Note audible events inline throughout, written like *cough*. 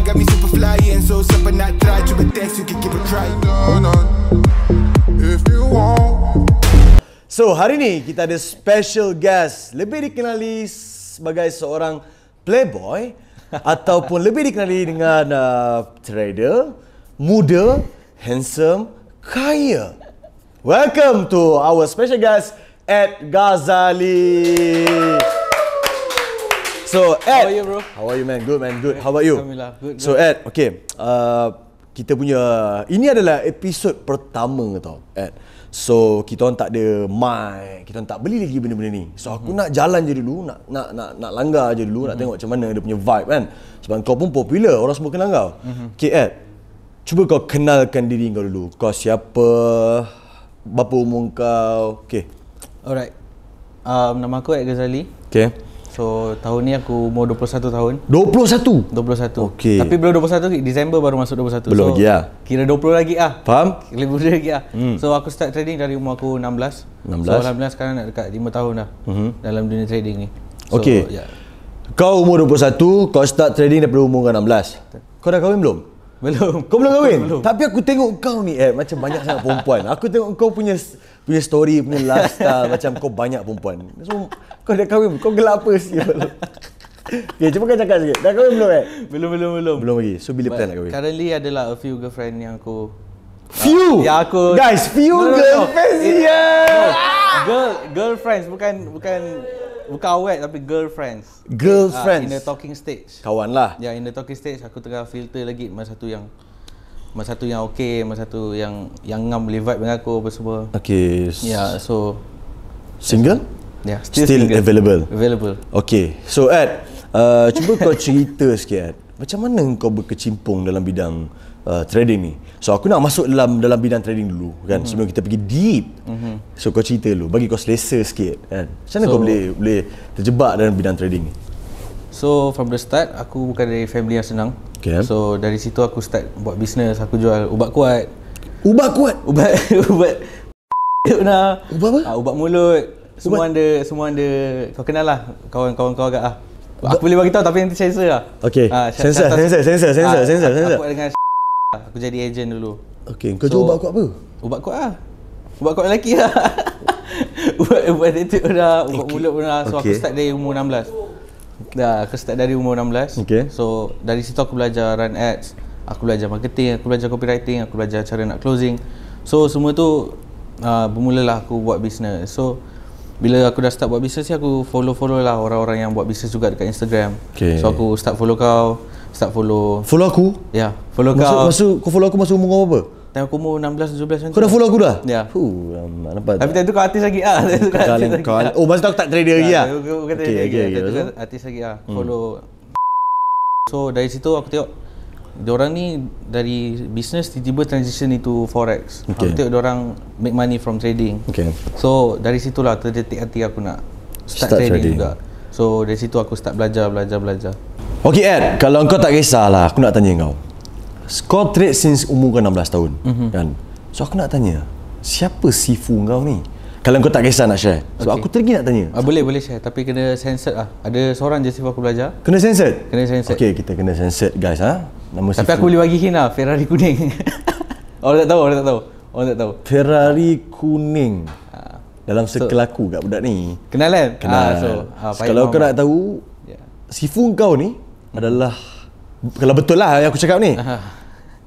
got me super fly and so super not try to but test you can give a try if you want So hari ni kita ada special guest lebih dikenali sebagai seorang playboy *laughs* ataupun lebih dikenali dengan uh, trader muda handsome kaya Welcome to our special guest Ed Ghazali. So Ed, how are you bro? How are you man? Good man, good. How about you? Alhamdulillah, good. So Ed, okay. Uh, kita punya ini adalah episod pertama tau, Ed. So kita orang tak ada mic, kita orang tak beli lagi benda-benda ni. So aku hmm. nak jalan je dulu, nak nak nak nak langgar je dulu, hmm. nak tengok macam mana dia punya vibe kan. Sebab kau pun popular, orang semua kenal kau. Hmm. Okay Ed. Cuba kau kenalkan diri kau dulu. Kau siapa? Berapa umur kau? Okay. Alright. Um, nama aku Ed Ghazali. Okay. So tahun ni aku umur 21 tahun 21? 21 Okay Tapi belum 21 Disember baru masuk 21 Belum so, lagi lah Kira 20 lagi ah. Faham? Lebih muda lagi lah hmm. So aku start trading dari umur aku 16 16 So alhamdulillah sekarang nak dekat 5 tahun dah mm-hmm. Dalam dunia trading ni so, Okay yeah. Kau umur 21 Kau start trading daripada umur kau 16 Kau dah kahwin belum? Belum Kau belum kahwin? Belum. Tapi aku tengok kau ni eh Macam banyak sangat perempuan Aku tengok kau punya punya story punya lifestyle *laughs* macam kau banyak perempuan. So kau dah kahwin kau gelap apa sial. *laughs* okay, cuba kau cakap sikit. Dah kahwin belum eh? Belum belum belum. Belum lagi. So bila But, plan nak kahwin? Currently adalah a few girlfriend yang aku Few. Uh, ya aku. Guys, few no, girlfriends. No, no. Yeah. No. Girl girlfriends bukan bukan Bukan awet tapi girlfriends. Girlfriends. Uh, in the talking stage. Kawan lah. Ya, yeah, in the talking stage aku tengah filter lagi mana satu yang Mas satu yang okey mas satu yang yang ngam boleh vibe dengan aku apa semua okey ya yeah, so single ya yeah, still, still single. available available okey so at uh, cuba kau cerita *laughs* sikit Ed. macam mana kau berkecimpung dalam bidang uh, trading ni so aku nak masuk dalam dalam bidang trading dulu kan mm-hmm. sebelum kita pergi deep mm-hmm. so kau cerita dulu bagi kau selesa sikit kan macam mana so, kau boleh boleh terjebak dalam bidang trading ni So from the start aku bukan dari family yang senang. Okay. So dari situ aku start buat bisnes, aku jual ubat kuat. Ubat kuat. Ubat *laughs* ubat. nah. Ubat apa? Uh, ubat mulut. Semua ubat. ada semua ada kau kenal lah kawan-kawan kau agak ah. Aku boleh bagi tahu tapi nanti sensor lah. Okay. Uh, sensor, sensor, sensor, sensor, uh, Aku, aku dengan *laughs* aku jadi agent dulu. Okay. kau so, jual ubat kuat apa? Ubat kuat ah. Ubat kuat lelaki lah. *laughs* ubat ubat itu dah, ubat okay. mulut pun dah. So okay. aku start dari umur 16. Dah, aku start dari umur 16. Okay. So, dari situ aku belajar run ads, aku belajar marketing, aku belajar copywriting, aku belajar cara nak closing. So, semua tu uh, bermulalah aku buat bisnes. So, bila aku dah start buat bisnes ni, aku follow-follow lah orang-orang yang buat bisnes juga dekat Instagram. Okay. So, aku start follow kau, start follow. Follow aku? Ya, yeah, follow maksud, kau. Maksud, kau follow aku masa umur kau apa? Time aku umur 16, 17 macam Kau dah follow aku dah? Ya yeah. Huh, nampak tak Tapi time tu kau artis lagi lah *laughs* Oh, masa tu aku tak trader lagi lah Okay, okay, okay Artis lagi lah, follow So, dari situ aku tengok Diorang ni dari bisnes tiba-tiba transition itu forex okay. Aku tengok diorang make money from trading okay. So, dari situ lah terdetik hati aku nak start, start trading, trading juga So, dari situ aku start belajar, belajar, belajar Okay, Ed, kalau kau tak kisahlah, aku nak tanya kau score trade since umur kau 16 tahun mm-hmm. kan so aku nak tanya siapa sifu kau ni kalau kau tak kisah nak share sebab okay. aku teringin nak tanya ah, boleh boleh share tapi kena censored lah ada seorang je sifu aku belajar kena censored? kena censored Okey, kita kena censored guys ha? Nama tapi sifu. aku boleh bagi hint lah Ferrari kuning *laughs* orang tak tahu orang tak tahu orang tak tahu Ferrari kuning ah. dalam sekelaku so, kat budak ni kenalan? kenal ah, so, ah, kalau kau nak lah. tahu yeah. sifu kau ni adalah kalau betul lah yang aku cakap ni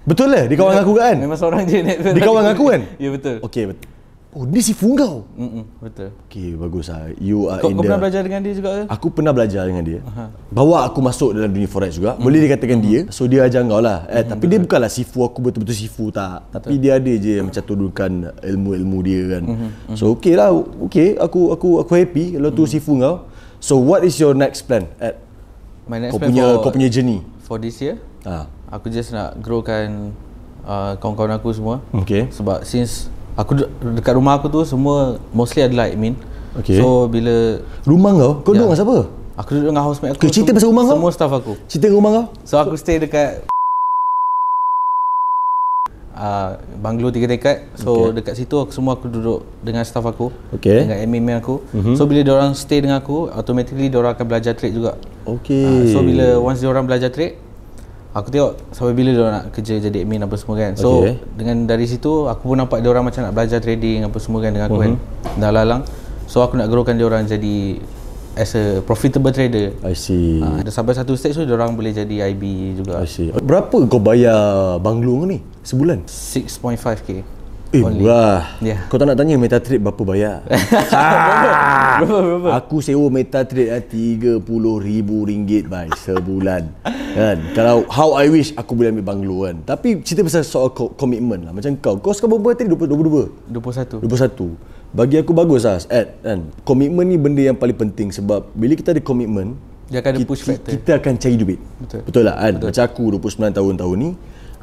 Betul lah, dia kawan dengan aku kan? Memang seorang je naik Ferrari. Dia kawan dengan aku kan? *laughs* ya, betul. Okey, betul. Oh, ni sifu kau? Mm-mm, betul. Okey, bagus lah. You are kau, in kau the... pernah belajar dengan dia juga ke? Aku pernah belajar dengan dia. Aha. Bawa aku masuk dalam dunia forex juga. Mm. Boleh dikatakan mm. dia. So, dia ajar kau lah. Eh, mm, tapi betul. dia bukanlah sifu aku betul-betul si sifu tak. Betul. Tapi dia ada je yang macam turunkan ilmu-ilmu dia kan. Mm-hmm, mm-hmm. So, okey lah. Okey, aku, aku aku happy kalau tu mm. sifu kau. So, what is your next plan at My next kau plan punya, for, kau punya journey? For this year? Ha aku just nak growkan uh, kawan-kawan aku semua okay. sebab since aku de- dekat rumah aku tu semua mostly adalah admin okay. so bila rumah kau kau ya, duduk dengan siapa aku duduk dengan housemate aku okay, cerita pasal rumah kau semua staff aku cerita rumah kau so aku stay dekat Uh, banglo tiga dekat so okay. dekat situ aku semua aku duduk dengan staff aku okay. dengan admin aku uh-huh. so bila orang stay dengan aku automatically orang akan belajar trade juga okay. Uh, so bila once orang belajar trade aku tengok sampai bila dia nak kerja jadi admin apa semua kan. So okay. dengan dari situ aku pun nampak dia orang macam nak belajar trading apa semua kan dengan aku mm-hmm. kan. Mhm. Dah lalang. So aku nak growkan dia orang jadi as a profitable trader. I see. Ha, sampai satu stage tu so, dia orang boleh jadi IB juga. I see. Berapa kau bayar banglo ni sebulan? 6.5k. Eh Only. murah yeah. Kau tak nak tanya Metatrade berapa bayar? ah. *laughs* berapa, berapa, berapa? Aku sewa Metatrade lah RM30,000 ringgit by sebulan kan? Kalau how I wish aku boleh ambil banglo kan Tapi cerita pasal soal komitmen lah Macam kau, kau sekarang berapa tadi? 22? 21 21 Bagi aku bagus lah Ed kan? Komitmen ni benda yang paling penting Sebab bila kita ada komitmen Dia akan ada kita, push factor Kita akan cari duit Betul, Betul lah kan? Betul. Macam aku 29 tahun-tahun ni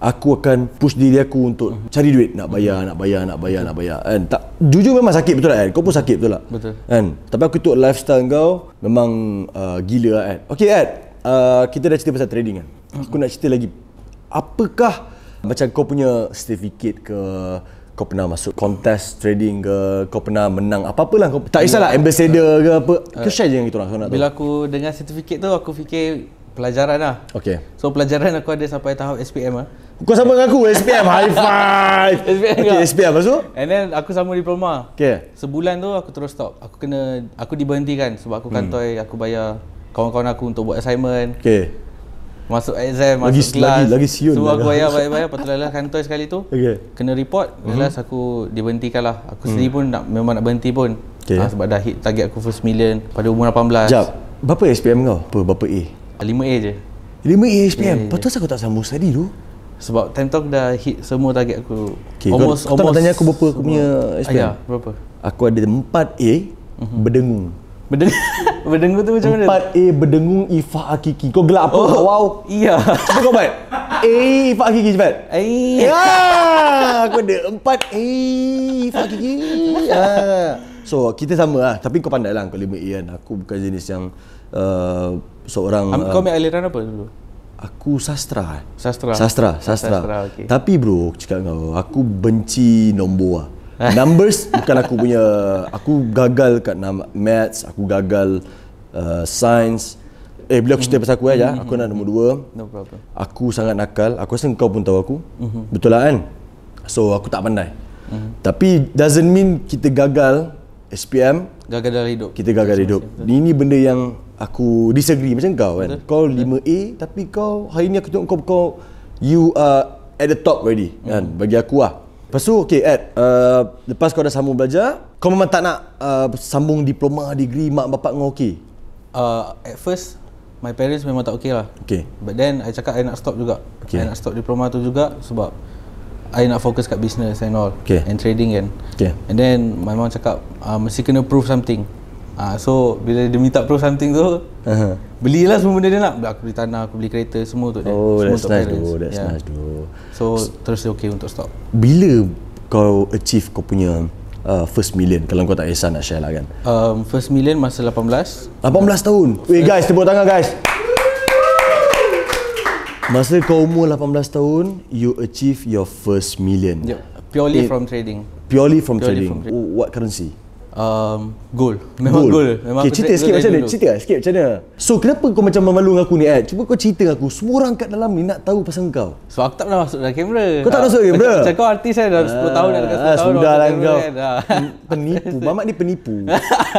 aku akan push diri aku untuk mm-hmm. cari duit nak bayar mm-hmm. nak bayar nak bayar nak bayar kan tak jujur memang sakit betul lah kan kau pun sakit betul lah betul kan tapi aku ikut lifestyle kau memang uh, gila lah kan okey kan uh, kita dah cerita pasal trading kan aku nak cerita lagi apakah macam kau punya certificate ke kau pernah masuk contest trading ke kau pernah menang apa-apa kau tak kisahlah ambassador uh, ke eh, apa eh. kau uh, share je yang itulah kau nak bila tahu. aku dengar certificate tu aku fikir pelajaran lah okay. so pelajaran aku ada sampai tahap SPM lah kau sama dengan aku SPM high five. SPM. *laughs* Okay, SPM masuk. And then aku sama diploma. Okay. Sebulan tu aku terus stop. Aku kena aku diberhentikan sebab aku hmm. kantoi, hmm. aku bayar kawan-kawan aku untuk buat assignment. Okay. Masuk exam, lagi, masuk kelas. Lagi, lagi siun. Sebab lah. aku bayar, bayar, bayar. Patutlah lah kantoi sekali tu. Okay. Kena report. Jelas mhm. hmm. aku diberhentikan lah. Aku hmm. sendiri pun nak, memang nak berhenti pun. Okay. Ha, sebab dah hit target aku first million pada umur 18. Sekejap. Berapa SPM kau? berapa A? 5A ah, je. 5A SPM? Yeah, Patut yeah. aku tak sambung study tu? sebab time tu aku dah hit semua target aku okay, almost, kau, kau almost tak tanya aku berapa aku punya SPM ah, ya, berapa aku ada 4A uh-huh. Mhm. berdengung berdengung *laughs* tu macam 4A mana 4A berdengung Ifah Akiki kau gelap apa oh, wow iya cepat kau buat A Ifah Akiki cepat A ya, aku ada 4A Ifah Akiki ya. so kita sama lah tapi kau pandai lah kau 5A kan aku bukan jenis yang uh, seorang kau um, ambil aliran apa dulu Aku eh. sastra Sastra Sastra Sastra, sastra okay. Tapi bro Cakap kau Aku benci nombor lah *laughs* Numbers Bukan aku punya Aku gagal kat nama Maths Aku gagal uh, Science Eh bila aku cerita pasal aku aja, eh, ya, mm-hmm. Aku nak nombor dua No problem Aku sangat nakal Aku rasa kau pun tahu aku mm-hmm. Betul lah kan So aku tak pandai mm-hmm. Tapi Doesn't mean Kita gagal SPM Gagal dalam hidup Kita gagal hidup Ini benda yang aku disagree macam kau kan. Kau 5A tapi kau hari ni aku tengok kau kau you are at the top already mm. kan bagi aku lah. Lepas tu okay Ed, uh, lepas kau dah sambung belajar, kau memang tak nak uh, sambung diploma, degree, mak bapak kau okay? Uh, at first, my parents memang tak ok lah. Okay. But then, I cakap I nak stop juga. Okay. I nak stop diploma tu juga sebab I nak fokus kat business and all. Okay. And trading kan. Okay. And then, my mom cakap, uh, mesti kena prove something. Ah, so bila dia minta pro something tu, uh-huh. belilah semua benda dia nak. Aku beli tanah, aku beli kereta, semua untuk dia. Oh, semua that's nice though. That's yeah. nice though. So, terus dia okay untuk stop. Bila kau achieve kau punya uh, first million kalau kau tak kisah nak share lah kan um, first million masa 18 18 tahun wey guys tepuk tangan guys masa kau umur 18 tahun you achieve your first million yep. purely it, from trading purely from purely trading from tra- what currency um, goal. Memang goal. goal. Memang okay, cerita sikit macam mana? Cerita lah, sikit macam mana? So, kenapa kau macam memalu aku ni, Ed? Cuba kau cerita aku. Semua orang kat dalam ni nak tahu pasal kau. So, aku tak pernah masuk dalam kamera. Kau tak masuk dalam kamera? Macam kau artis saya dah 10 tahun dah dekat 10 tahun. Sudah lah kau. Kan. Ah. Penipu. *laughs* Mamat ni penipu.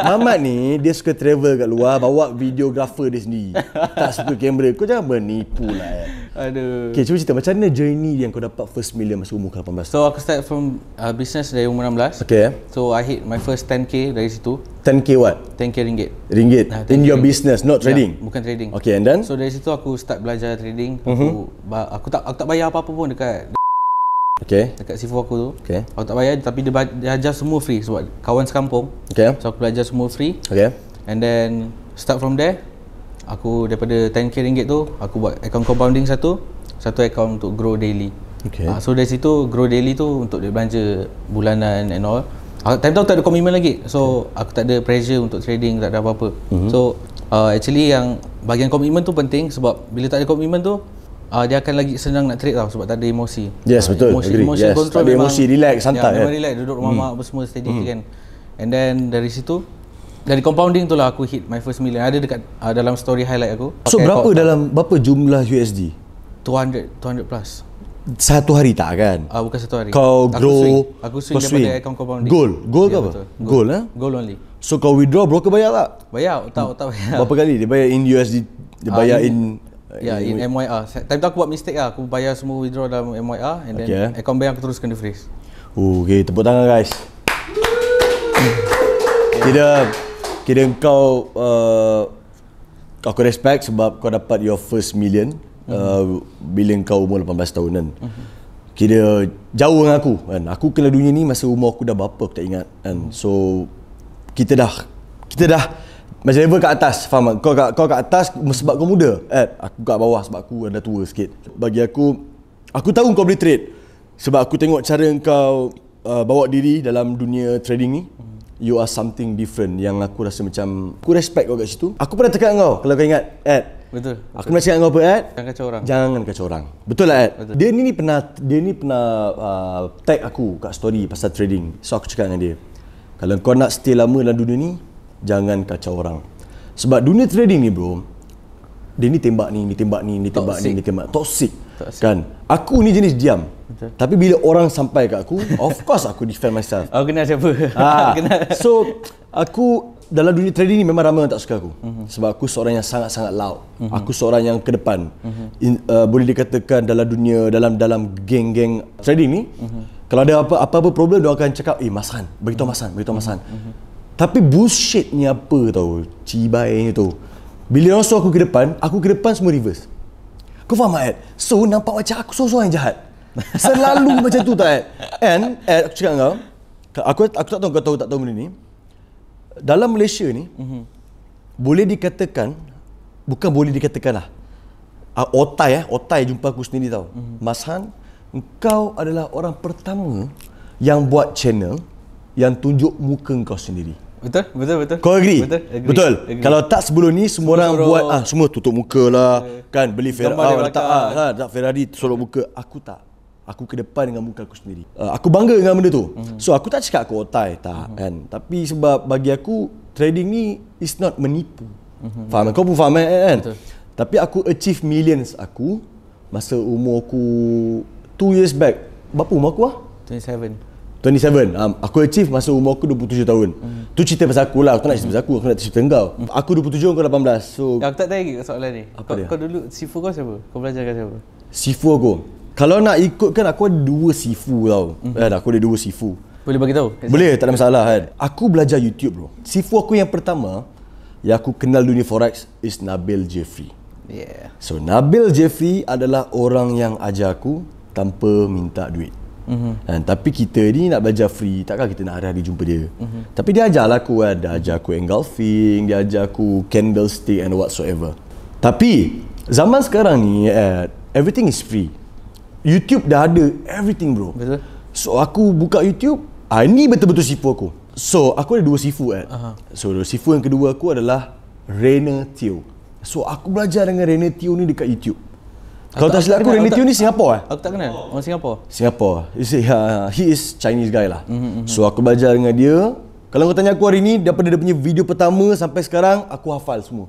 Mamat ni, dia suka travel kat luar, bawa videographer dia sendiri. Tak suka kamera. Kau jangan menipu lah, Ed. Aduh. Okay, cuba cerita. Macam mana journey yang kau dapat first million masa umur 18? So, aku start from uh, business dari umur 16. Okay. So, I hit my first 10 10k dari situ 10k what? 10k ringgit ringgit nah, 10K in your ringgit. business not ya, trading yeah, bukan trading okay and then so dari situ aku start belajar trading mm-hmm. aku, mhm. aku tak aku tak bayar apa-apa pun dekat okay. dekat sifu aku tu okay. aku tak bayar tapi dia, dia ajar semua free sebab kawan sekampung okay. so aku belajar semua free okay. and then start from there aku daripada 10k ringgit tu aku buat account compounding satu satu account untuk grow daily Okay. Uh, so dari situ grow daily tu untuk dia belanja bulanan and all Ah, time tu aku tak ada komitmen lagi so aku tak ada pressure untuk trading tak ada apa-apa mm-hmm. so uh, actually yang bagian komitmen tu penting sebab bila tak ada komitmen tu uh, dia akan lagi senang nak trade tau sebab tak ada emosi yes uh, betul emosi, agree. emosi yes. control tak ada emosi relax santai Yeah eh. relax duduk rumah mm. mak apa semua steady mm-hmm. kan and then dari situ dari compounding tu lah aku hit my first million ada dekat uh, dalam story highlight aku so berapa dalam berapa jumlah USD 200 200 plus satu hari tak kan? Ah uh, bukan satu hari. Kau grow aku swing, aku swing daripada account compounding. Goal. Goal yeah, ke apa? Goal ah. Goal, eh? goal only. So kau withdraw broker bayar tak? Bayar, tak tak hmm. bayar. Berapa kali dia bayar in USD? Dia ah, bayar uh, in, Ya, yeah, in, in MYR. Time tu aku buat mistake lah. Aku bayar semua withdraw dalam MYR and okay, then eh. account bank aku teruskan di freeze. Oh, okay. tepuk tangan guys. Hmm. kira kira kau uh, aku respect sebab kau dapat your first million. Hmm. Uh, bila kau umur 18 tahun kan. Mm-hmm. Kira jauh dengan aku kan. Aku kenal dunia ni masa umur aku dah berapa aku tak ingat kan. So kita dah kita dah macam level kat atas faham tak? Kau kat kau kat atas sebab kau muda. Eh aku kat bawah sebab aku dah tua sikit. Bagi aku aku tahu kau boleh trade sebab aku tengok cara kau uh, bawa diri dalam dunia trading ni hmm. you are something different yang aku rasa macam aku respect kau kat situ aku pernah cakap kau kalau kau ingat Ed, kan? Betul. Aku nak cakap dengan apa, Ed? Jangan kacau orang. Jangan kacau orang. Betul lah, Ed? Betul. Dia ni, ni pernah dia ni pernah uh, tag aku kat story pasal trading. So, aku cakap dengan dia. Kalau kau nak stay lama dalam dunia ni, jangan kacau orang. Sebab dunia trading ni, bro, dia ni tembak ni, ni tembak ni, ni tembak Toxic. ni, ni tembak. Toxic. Toxic. Kan? Aku ni jenis diam. Betul. Tapi bila orang sampai kat aku, of course aku defend myself. Aku *laughs* oh, kenal siapa. Ha. *laughs* So, aku dalam dunia trading ni memang ramai orang tak suka aku mm-hmm. sebab aku seorang yang sangat-sangat loud. Mm-hmm. Aku seorang yang ke depan. Mm-hmm. uh, boleh dikatakan dalam dunia dalam dalam geng-geng trading ni mm-hmm. kalau ada apa apa-apa problem dia akan cakap, "Eh, Masan, beritahu Masan, beritahu Masan." Mm-hmm. Tapi bullshit ni apa tau? Cibai ni tu. Bila orang suruh aku ke depan, aku ke depan semua reverse. Kau faham tak, Ed? So, nampak macam aku seorang yang jahat. Selalu *laughs* macam tu tak, Ed? And, Ed, aku cakap dengan kau. Aku, aku tak tahu kau tahu tak tahu benda ni dalam Malaysia ni mm-hmm. boleh dikatakan bukan boleh dikatakanlah uh, ah, otai eh otai jumpa aku sendiri tau mm-hmm. Mashan engkau adalah orang pertama yang buat channel yang tunjuk muka kau sendiri Betul, betul, betul. Kau agree? Betul. Agree. betul. Agree. Kalau tak sebelum ni semua, semua orang suruh. buat ah semua tutup muka lah yeah. kan beli Ferrari tak ah, tak ah, Ferrari sorok muka aku tak aku ke depan dengan muka aku sendiri. Uh, aku bangga dengan benda tu. Mm-hmm. So aku tak cakap aku otai tak mm-hmm. kan. Tapi sebab bagi aku trading ni is not menipu. Mm-hmm. Faham eh? kau pun faham eh, kan. Betul. Tapi aku achieve millions aku masa umur aku 2 years back. Berapa umur aku ah? 27. 27 um, Aku achieve masa umur aku 27 tahun mm. Tu cerita pasal aku lah Aku nak cerita pasal aku Aku nak cerita kau mm. Aku 27 kau 18 so... Aku tak tanya lagi soalan ni Apa kau, Kau dulu sifu kau siapa? Kau belajar kat siapa? Sifu aku? Kalau nak ikut kan aku ada dua sifu tau. Mm-hmm. Kan aku ada dua sifu. Boleh bagi tahu? Boleh, tak ada masalah kan. Aku belajar YouTube bro. Sifu aku yang pertama yang aku kenal dunia forex is Nabil Jeffrey. Yeah. So Nabil Jeffrey adalah orang yang ajar aku tanpa minta duit. Mm-hmm. Kan? Tapi kita ni nak belajar free Takkan kita nak hari-hari jumpa dia mm-hmm. Tapi dia ajar aku kan Dia ajar aku engulfing Dia ajar aku candlestick and whatsoever Tapi Zaman sekarang ni eh, Everything is free YouTube dah ada everything bro. Betul. So aku buka YouTube, ah ini betul-betul sifu aku. So aku ada dua sifu kan. Uh-huh. So sifu yang kedua aku adalah Rainer Teo. So aku belajar dengan Rainer Teo ni dekat YouTube. Aku Kalau tak, tak silap aku, aku Rainer Teo ni Singapore eh? Aku tak kenal. Oh. Orang Singapore. Singapore. See, uh, he is Chinese guy lah. Mm-hmm. So aku belajar dengan dia. Kalau kau tanya aku hari ni daripada dia punya video pertama sampai sekarang aku hafal semua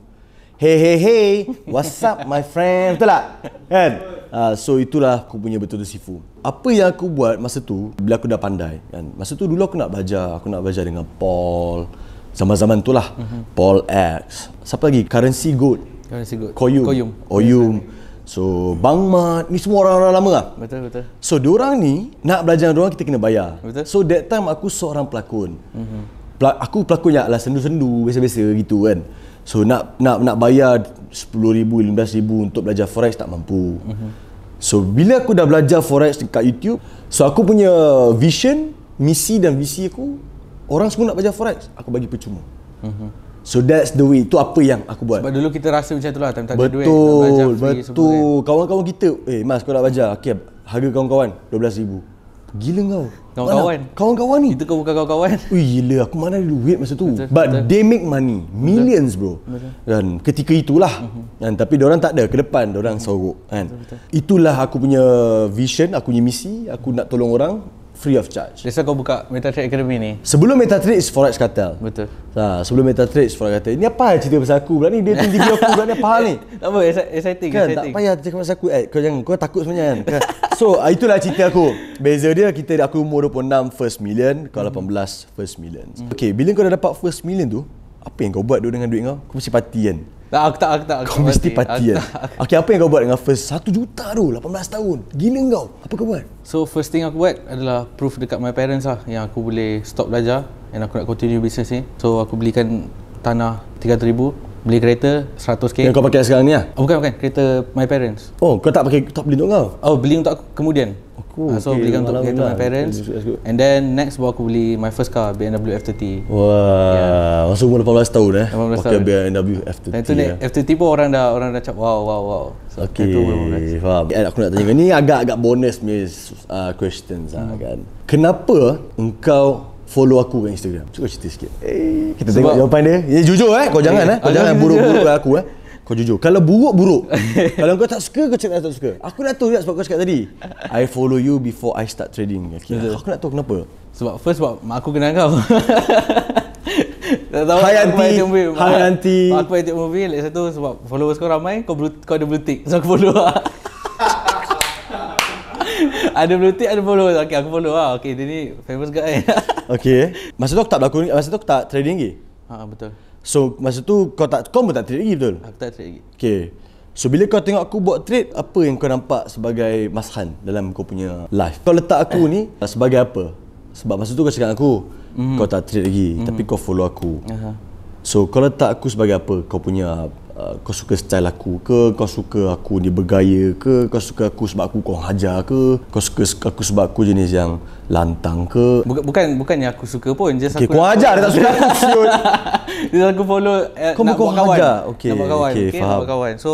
hey hey hey, what's up my friend? Betul tak? Kan? Uh, so itulah aku punya betul-betul sifu. Apa yang aku buat masa tu, bila aku dah pandai kan. Masa tu dulu aku nak belajar, aku nak belajar dengan Paul. Zaman-zaman tu lah. Mm-hmm. Paul X. Siapa lagi? Currency Good. Currency Good. Koyum. Koyum. Oyum. So, Bang Mat, ni semua orang-orang lama lah. Betul, betul. So, diorang ni, nak belajar dengan diorang, kita kena bayar. Betul. So, that time aku seorang pelakon. Mm-hmm. Pla- aku pelakon yang lah, sendu-sendu, biasa-biasa gitu kan. So nak nak nak bayar 10,000 15,000 untuk belajar forex tak mampu. Mm-hmm. So bila aku dah belajar forex dekat YouTube, so aku punya vision, misi dan visi aku orang semua nak belajar forex, aku bagi percuma. Mm-hmm. So that's the way Itu apa yang aku buat Sebab dulu kita rasa macam itulah Time tak duit Betul Betul kan. Kawan-kawan kita Eh Mas kau nak belajar Okay Harga kawan-kawan RM12,000 Gila kau. Kawan-kawan. Kawan-kawan ni. Itu kau bukan kawan-kawan. Ui gila aku mana ada duit masa tu. Betul, But betul. they make money. Millions bro. Betul. Dan ketika itulah. Uh-huh. Mhm. Dan, tapi orang tak ada. Ke depan orang uh-huh. Mhm. sorok. Kan. Betul, betul. Itulah aku punya vision. Aku punya misi. Aku nak tolong orang free of charge. Biasa kau buka MetaTrader Academy ni? Sebelum MetaTrader is Forex Cartel. Betul. Ha, sebelum MetaTrader is Forex Cartel. Ini apa yang cerita pasal aku? Berani dia tinggi aku berani apa hal ni? *laughs* Tak apa, exciting, kan, exciting. Kan, tak payah cakap pasal aku. Eh, kau jangan, kau takut sebenarnya kan? kan? So, ah, itulah cerita aku. Beza dia, kita aku umur 26 first million, kau 18 first million. Hmm. Okay, bila kau dah dapat first million tu, apa yang kau buat dengan duit kau? Kau mesti party kan? Tak, aku tak, aku tak. kau mesti parti kan? Okay, apa yang kau buat dengan first satu juta tu, 18 tahun? Gila kau. Apa kau buat? So, first thing aku buat adalah proof dekat my parents lah yang aku boleh stop belajar and aku nak continue business ni. So, aku belikan tanah 300000 beli kereta 100k yang kau pakai sekarang ni lah oh, bukan bukan kereta my parents oh kau tak pakai top beli untuk kau oh beli untuk aku kemudian Cool. Uh, ah, so okay. belikan untuk kereta Malang. my parents And then next baru aku beli my first car BMW F30 Wah yeah. Masa umur 18 tahun eh 18 tahun Pakai BMW F30 Dan ni eh. F30 pun orang dah Orang dah cakap wow wow wow so, Okay Faham And eh, Aku nak tanya Ni agak-agak bonus punya uh, questions hmm. lah kan Kenapa Engkau follow aku kat Instagram. Cuba cerita sikit. Eh, kita sebab tengok jawapan dia. Ya jujur eh, kau eh, jangan eh. Kau jangan buruk-buruk aku eh. Kau jujur. Kalau buruk buruk. *laughs* Kalau kau tak suka, kau cakap tak suka. Aku dah tahu sebab kau cakap tadi. I follow you before I start trading. Okay. Betul. Aku nak tahu kenapa. Sebab first sebab mak aku kenal kau. *laughs* tak tahu. Hai anti. Hai anti. Aku edit movie lepas tu sebab followers kau ramai, kau blue, kau ada blue tick. So aku follow. Lah. *laughs* ada blue tick, ada followers. Okay, aku follow ah. Okay, dia ni famous guy. Okay Masa tu aku tak berlakon Masa tu aku tak trading lagi Haa betul So masa tu kau tak Kau pun tak trade lagi betul Aku tak trade lagi Okay So bila kau tengok aku buat trade Apa yang kau nampak sebagai Mas Han Dalam kau punya life Kau letak aku ni Sebagai apa Sebab masa tu kau cakap aku mm. Kau tak trade lagi mm. Tapi kau follow aku uh-huh. So kau letak aku sebagai apa Kau punya Uh, kau suka style aku ke kau suka aku ni bergaya ke kau suka aku sebab aku kau hajar ke kau suka aku sebab aku jenis yang lantang ke bukan bukan Yang aku suka pun just okay, aku kau hajar dia tak suka aku siot *laughs* dia aku follow eh, kau nak kau kawan hajar. okay, nak kawan okay, okay, faham. kawan so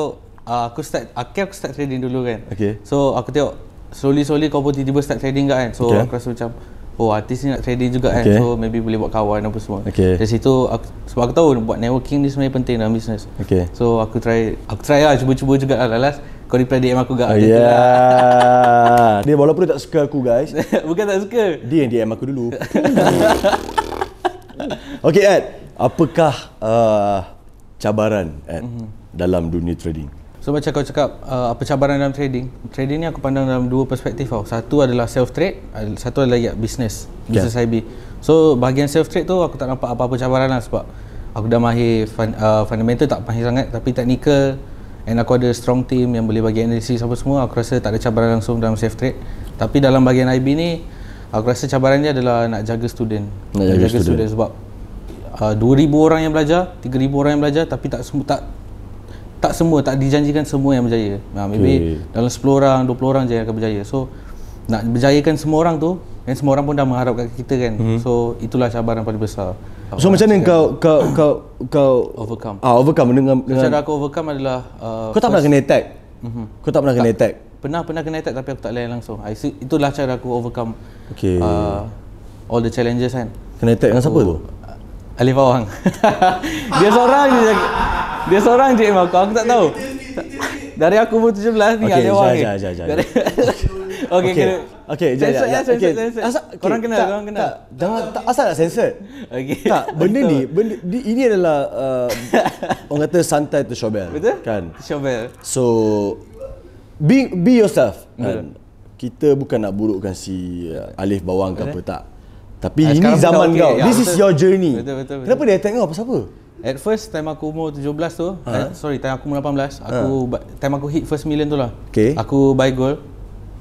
uh, aku start akhir aku start trading dulu kan okay. so aku tengok slowly slowly kau pun tiba-tiba start trading kan so okay. aku rasa macam oh artis ni nak trading juga kan okay. so maybe boleh buat kawan apa semua okay. dari situ aku, sebab aku tahu buat networking ni sebenarnya penting dalam business okay. so aku try aku try lah cuba-cuba juga lah last kau reply DM aku gak oh, yeah. lah. *laughs* dia walaupun dia tak suka aku guys *laughs* bukan tak suka dia yang DM aku dulu *laughs* Okay Ed apakah uh, cabaran Ed mm-hmm. dalam dunia trading So macam kau cakap uh, apa cabaran dalam trading? Trading ni aku pandang dalam dua perspektif tau. Satu adalah self trade, satu adalah ya business, ya. business IB. So bahagian self trade tu aku tak nampak apa-apa cabaran lah sebab aku dah mahir fun, uh, fundamental tak mahir sangat tapi technical and aku ada strong team yang boleh bagi analisis apa semua. Aku rasa tak ada cabaran langsung dalam self trade. Tapi dalam bahagian IB ni aku rasa cabaran dia adalah nak jaga student. Nak jaga, jaga student. student sebab uh, 2000 orang yang belajar, 3000 orang yang belajar tapi tak semua tak tak semua tak dijanjikan semua yang berjaya. Ha, maybe okay. dalam 10 orang, 20 orang je yang akan berjaya. So nak berjayakan semua orang tu dan semua orang pun dah mengharapkan kita kan. Mm-hmm. So itulah cabaran paling besar. So macam mana kan? kau kau kau kau overcome? Ah overcome dengan dengan cara aku overcome adalah uh, kau tak pernah kena attack. Mm-hmm. Kau tak pernah tak. kena attack. Pernah pernah kena attack tapi aku tak layan langsung. I see, itulah cara aku overcome. Okay. Uh, all the challenges kan. Kena attack aku, dengan siapa tu? Uh, Alif Awang. *laughs* dia seorang dia dia seorang je Imam aku, tak tahu. Dari aku pun 17 tinggal okay, ada orang. Okey, jap Okay, okay. Okey, okey. Okey, jap jap. Ya, okey. Korang kenal, korang kenal. Jangan tak asal nak lah sensor. Okay. *laughs* Tak, benda ni, benda ini adalah uh, orang kata santai tu Shobel. Betul? Kan? Shobel. So be be yourself. Kan? Kita bukan nak burukkan si uh, Alif Bawang ke apa tak. Tapi ini zaman kau. This ya, is your journey. Betul betul. Kenapa dia tengok apa siapa? At first time aku umur 17 tu, uh-huh. eh, sorry time aku umur 18, aku uh-huh. time aku hit first million tu lah. Okay. Aku buy gold.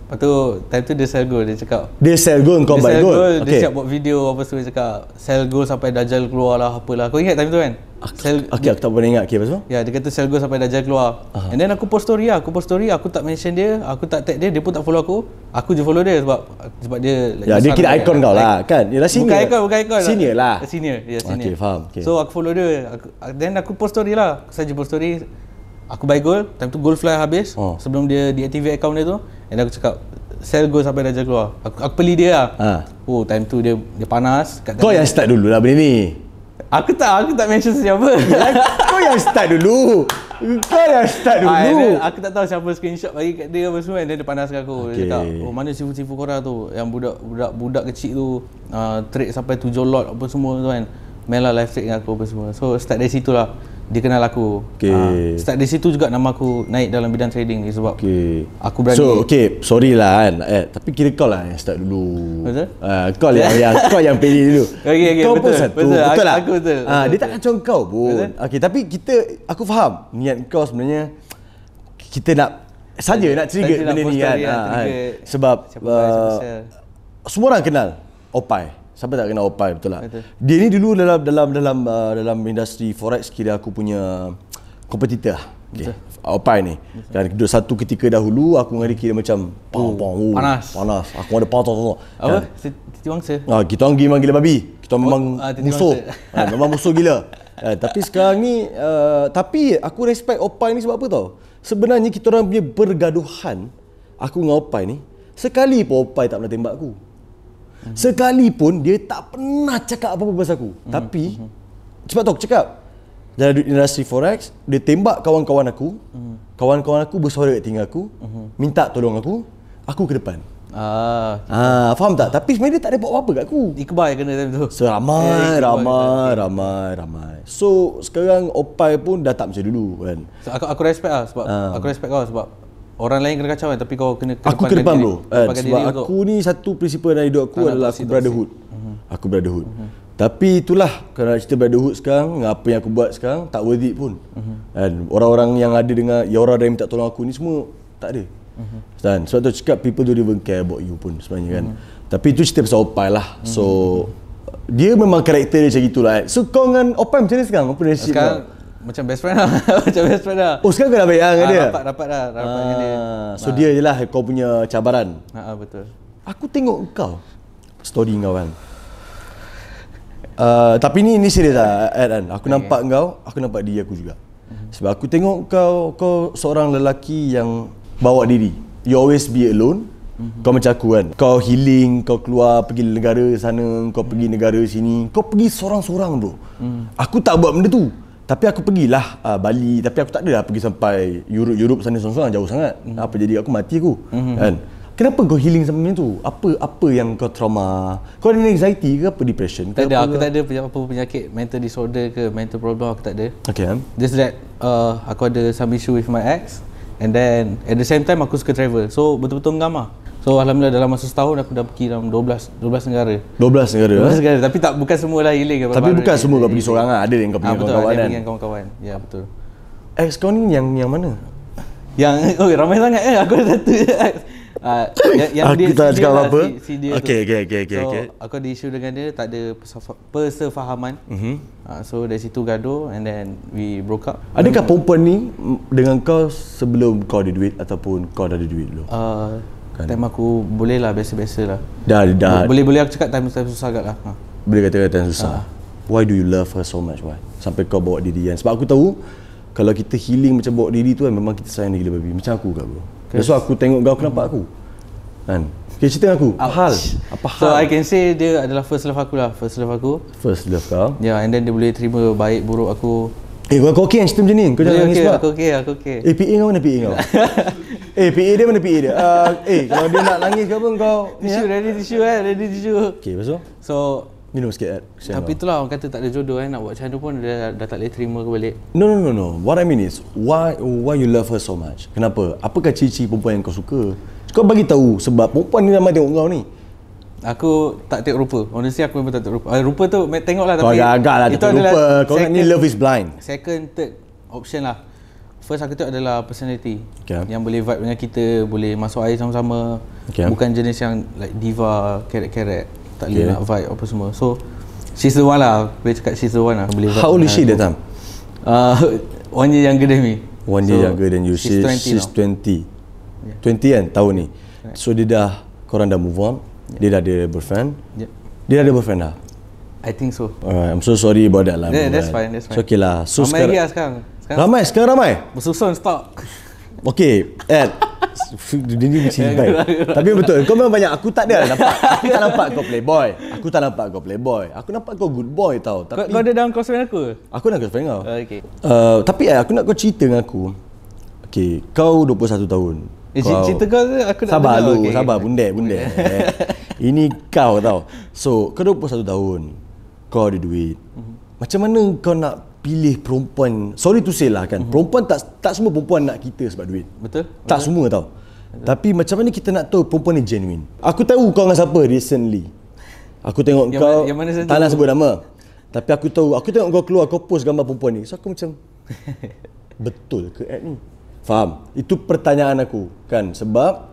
Lepas tu, time tu dia sell goal, dia cakap Dia sell goal, kau buy goal? goal okay. Dia siap buat video apa semua, dia cakap Sell goal sampai Dajjal keluar lah, apalah Kau ingat time tu kan? Aku, sell, okay, dia, aku tak pernah ingat, okay, pasal? Ya, dia kata sell goal sampai Dajjal keluar uh-huh. And then aku post story lah, aku post story, aku tak mention dia Aku tak tag dia, dia pun tak follow aku Aku je follow dia sebab sebab dia like, Ya, dia kira kan, icon kau lah, like, kan? Yalah senior Bukan ikon. bukan icon lah. Senior lah, lah. Senior, ya yeah, senior Okay, faham okay. So, aku follow dia aku, Then aku post story lah, Saya saja post story Aku buy goal, time tu goal fly habis oh. Sebelum dia deactivate account dia tu And aku cakap Sell go sampai raja keluar Aku, aku beli dia lah ha. Oh time tu dia dia panas kat Kau yang start dulu lah benda ni Aku tak, aku tak mention siapa ya, Kau yang start dulu Kau yang start ah, dulu ha, then, Aku tak tahu siapa screenshot bagi kat dia apa semua And then dia panas aku okay. Dia cakap, oh mana sifu-sifu korang tu Yang budak budak budak kecil tu uh, Trade sampai tujuh lot apa semua tu kan Mela live trade dengan aku apa semua So start dari situ lah dia kenal aku. Okay. Uh, ah, start di situ juga nama aku naik dalam bidang trading ni sebab okay. aku berani. So, okay. Sorry lah kan. Eh, tapi kira kau lah yang start dulu. Betul? Uh, kau, lah yang, yang, kau yang pilih dulu. *laughs* Okay, okay. Kau betul, pun satu. Betul, betul, lah. Aku betul. Uh, betul dia tak kacau kau pun. Betul? Okay, tapi kita, aku faham niat kau sebenarnya kita nak saja nak trigger benda ni kan. Ha, sebab uh, semua orang kenal Opai siapa tak kenal Opai betul lah. Betul. Dia ni dulu dalam dalam dalam uh, dalam industri forex kira aku punya kompetitor. Okay. Opai ni. Betul. Dan satu ketika dahulu aku dengan dia kira macam pow, oh, pow, oh, panas. Panas. Aku ada pantau. tu. Apa? Titi Ah, kita orang memang gila babi. Kita orang oh, memang ah, musuh. Ah, memang musuh gila. Ah, tapi sekarang ni tapi aku respect Opai ni sebab apa tau? Sebenarnya kita orang punya pergaduhan aku dengan Opai ni Sekali pun Opai tak pernah tembak aku -hmm. Sekalipun dia tak pernah cakap apa-apa pasal aku. Mm -hmm. Tapi hmm. Hmm. cepat tahu cakap. Dalam industri forex, dia tembak kawan-kawan aku. Hmm. Kawan-kawan mm -hmm. aku bersuara dekat tinggal aku, mm -hmm. minta tolong aku, aku ke depan. Ah, ah, faham tak? Tapi sebenarnya dia tak ada buat apa-apa kat aku. Iqbal yang kena time tu. So, eh, ramai, eh, ramai, ramai, ramai. So, sekarang Opai pun dah tak macam dulu kan. So, aku, aku respect lah sebab, ah. aku respect kau sebab Orang lain kena kacau kan tapi kau kena kena Aku kena bangun. Kan, sebab diri aku ni satu prinsip dalam hidup aku tak adalah aku brotherhood. Uh-huh. Aku brotherhood. uh Tapi itulah kalau nak cerita brotherhood sekarang dengan apa yang aku buat sekarang tak worth pun. uh orang-orang yang ada dengan ya orang yang minta tolong aku ni semua tak ada. uh mhm. Dan sebab tu cakap people don't even care about you pun sebenarnya kan. uh Tapi itu cerita pasal Opai lah. Uh-huh. So dia memang karakter dia macam itulah. Eh. So kau dengan Opai macam ni sekarang? Apa relationship kau? macam best friend lah. *laughs* macam best friend lah. Oh, sekarang kau dah baik ah, lah dengan dia? Rapat, rapat lah. Rapat ah, dengan dia. So, ah. dia je lah kau punya cabaran. Ha, ah, betul. Aku tengok kau. Story kau kan. tapi ni ni serius lah, Ed kan? Aku nampak kau, aku nampak diri aku juga. Sebab aku tengok kau, kau seorang lelaki yang bawa diri. You always be alone. Mhm. Kau macam aku kan Kau healing Kau keluar pergi negara sana Kau pergi negara sini Kau pergi seorang-seorang bro mhm. Aku tak buat benda tu tapi aku pergilah uh, Bali tapi aku tak adalah pergi sampai Europe Europe sana sana sorang jauh sangat. mm Apa jadi aku mati aku. Mm-hmm. Kan? Kenapa kau healing sama macam tu? Apa apa yang kau trauma? Kau ada anxiety ke apa depression? Tak ada, apa aku tak ada apa-apa penyakit mental disorder ke mental problem aku tak ada. Okay. Kan? Just that uh, aku ada some issue with my ex and then at the same time aku suka travel. So betul-betul ngam ah. So alhamdulillah dalam masa setahun aku dah pergi dalam 12 12 negara. 12 negara. 12 negara. Eh? Tapi tak bukan semua lah hilang ke Tapi bukan semua kau pergi seorang ah. Ada yang kau pergi ha, ah, betul, kawan-kawan. Ada yang kan? kawan-kawan. Ya betul. Ex kau ni yang yang mana? Yang *laughs* oh ramai sangat eh aku ada satu. Uh, *laughs* yang, yang aku dia, tak lah, si, si dia okay, okay, okay, okay, so, okay. Aku ada isu dengan dia Tak ada persefahaman mm-hmm. uh, So dari situ gaduh And then we broke up Adakah perempuan ni Dengan kau sebelum kau ada duit Ataupun kau dah ada duit dulu uh, kan. time aku boleh lah biasa-biasa lah dah dah boleh-boleh aku cakap time time susah agak lah ha. boleh kata time susah ha. why do you love her so much why sampai kau bawa diri kan sebab aku tahu kalau kita healing macam bawa diri tu kan memang kita sayang gila babi macam aku kat bro okay. that's aku tengok kau kenapa hmm. aku kan Okay, cerita aku. Apa hal? Apa hal? So, I can say dia adalah first love aku lah. First love aku. First love kau. Yeah, and then dia boleh terima baik buruk aku. Eh, kau okey kan cerita macam ni? Kau jangan eh, nangis okay, Aku okey, aku okey. Eh, PA kau mana PA kau? eh, PA dia mana PA dia? Ah, eh, kalau dia nak nangis kau pun kau? Tissue, ya? ready tissue eh, ready tissue. Okay, lepas tu? So, minum sikit kan? Tapi tu lah orang kata tak ada jodoh eh, nak buat macam pun dia dah, tak boleh terima ke balik. No, no, no, no. What I mean is, why why you love her so much? Kenapa? Apakah ciri-ciri perempuan yang kau suka? Kau bagi tahu sebab perempuan ni ramai tengok kau ni. Aku tak tengok rupa. Honestly aku memang tak tengok rupa. Uh, rupa tu lah tapi Kau agak lah tak rupa. Kau ni love is blind. Second third option lah. First aku tengok adalah personality. Okay. Yang boleh vibe dengan kita, boleh masuk air sama-sama. Okay. Bukan jenis yang like diva, keret-keret. Tak boleh okay. nak vibe apa semua. So she's the one lah. Boleh cakap she's the one lah. Boleh vibe How old is she that time? Uh, *laughs* one year younger than me. One year so, younger than you. She's, she's 20. She's 20. Yeah. 20 kan tahun ni. So dia dah, korang dah move on. Yeah. Dia dah ada boyfriend? Yeah. Dia dah ada boyfriend dah? I think so. Alright, I'm so sorry about that lah. Yeah, that's kan? fine, that's fine. okay lah. So ramai lah sekarang, sekarang. Ramai, sekarang ramai? Bersusun stock. Okay, Ed. *laughs* Dia ni mesti baik. Tapi betul, kau memang banyak. Aku tak ada lah, nampak. *laughs* Aku tak nampak kau playboy. Aku tak nampak kau playboy. Aku nampak kau good boy tau. Tapi kau, kau ada dalam crossfire aku? Aku dalam crossfire kau. Okay. Uh, tapi eh, aku nak kau cerita dengan aku. Okay, kau 21 tahun. Eh, kau cerita kau ke aku nak sabar dulu okay. sabar bundek bundek *laughs* eh, ini kau tau so kau 21 tahun kau ada duit mhm. macam mana kau nak pilih perempuan sorry to say lah kan mm-hmm. perempuan tak tak semua perempuan nak kita sebab duit betul tak betul. semua tau tapi macam mana kita nak tahu perempuan ni genuine aku tahu kau dengan siapa recently aku tengok yang kau mana, yang mana tak nak sebut nama tapi aku tahu aku tengok kau keluar kau post gambar perempuan ni so aku macam *laughs* betul ke ad ni Faham? Itu pertanyaan aku kan sebab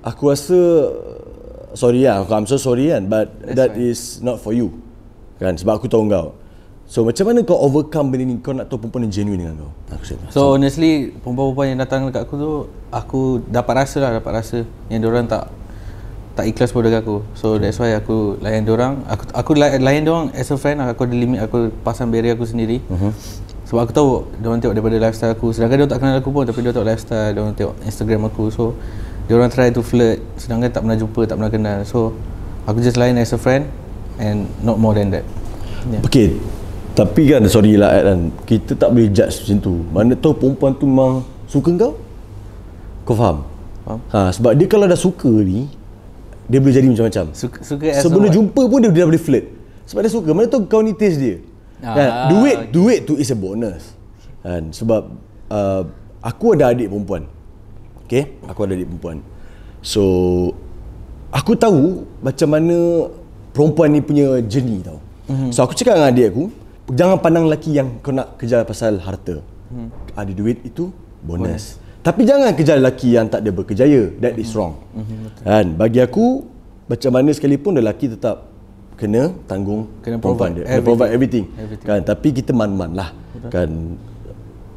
aku rasa uh, sorry ya, aku I'm so sorry kan but That's that fine. is not for you. Kan sebab aku tahu kau. So macam mana kau overcome benda ni kau nak tahu perempuan yang genuine dengan kau? Aku cakap, so, so honestly perempuan-perempuan yang datang dekat aku tu aku dapat rasa lah dapat rasa yang dia orang tak tak ikhlas pun dengan aku so hmm. that's why aku layan dia orang aku aku layan dia orang as a friend lah. aku ada limit aku pasang barrier aku sendiri uh-huh sebab aku tahu dia orang tengok daripada lifestyle aku sedangkan dia tak kenal aku pun tapi dia tengok lifestyle dia orang tengok Instagram aku so dia orang try to flirt sedangkan tak pernah jumpa tak pernah kenal so aku just lain as a friend and not more than that yeah. okay tapi kan sorry lah Adlan kita tak boleh judge macam tu mana tahu perempuan tu memang suka kau kau faham? faham? Ha, sebab dia kalau dah suka ni dia boleh jadi macam-macam suka, sebelum jumpa pun dia dah boleh flirt sebab dia suka mana tahu kau ni taste dia Kan? duit okay. duit tu is a bonus. Kan? Sebab uh, aku ada adik perempuan. Okay? Aku ada adik perempuan. So, aku tahu macam mana perempuan ni punya jenis tau. Mm-hmm. So, aku cakap dengan adik aku, jangan pandang lelaki yang kau nak kejar pasal harta. Mm-hmm. Ada duit itu, bonus. bonus. Tapi jangan kejar lelaki yang tak ada berkejaya. That mm-hmm. is mhm. wrong. Kan? Mm-hmm, Bagi aku, macam mana sekalipun lelaki tetap kena tanggung kena provide, provide dia everything. kena provide everything, everything. kan tapi kita man-man lah kan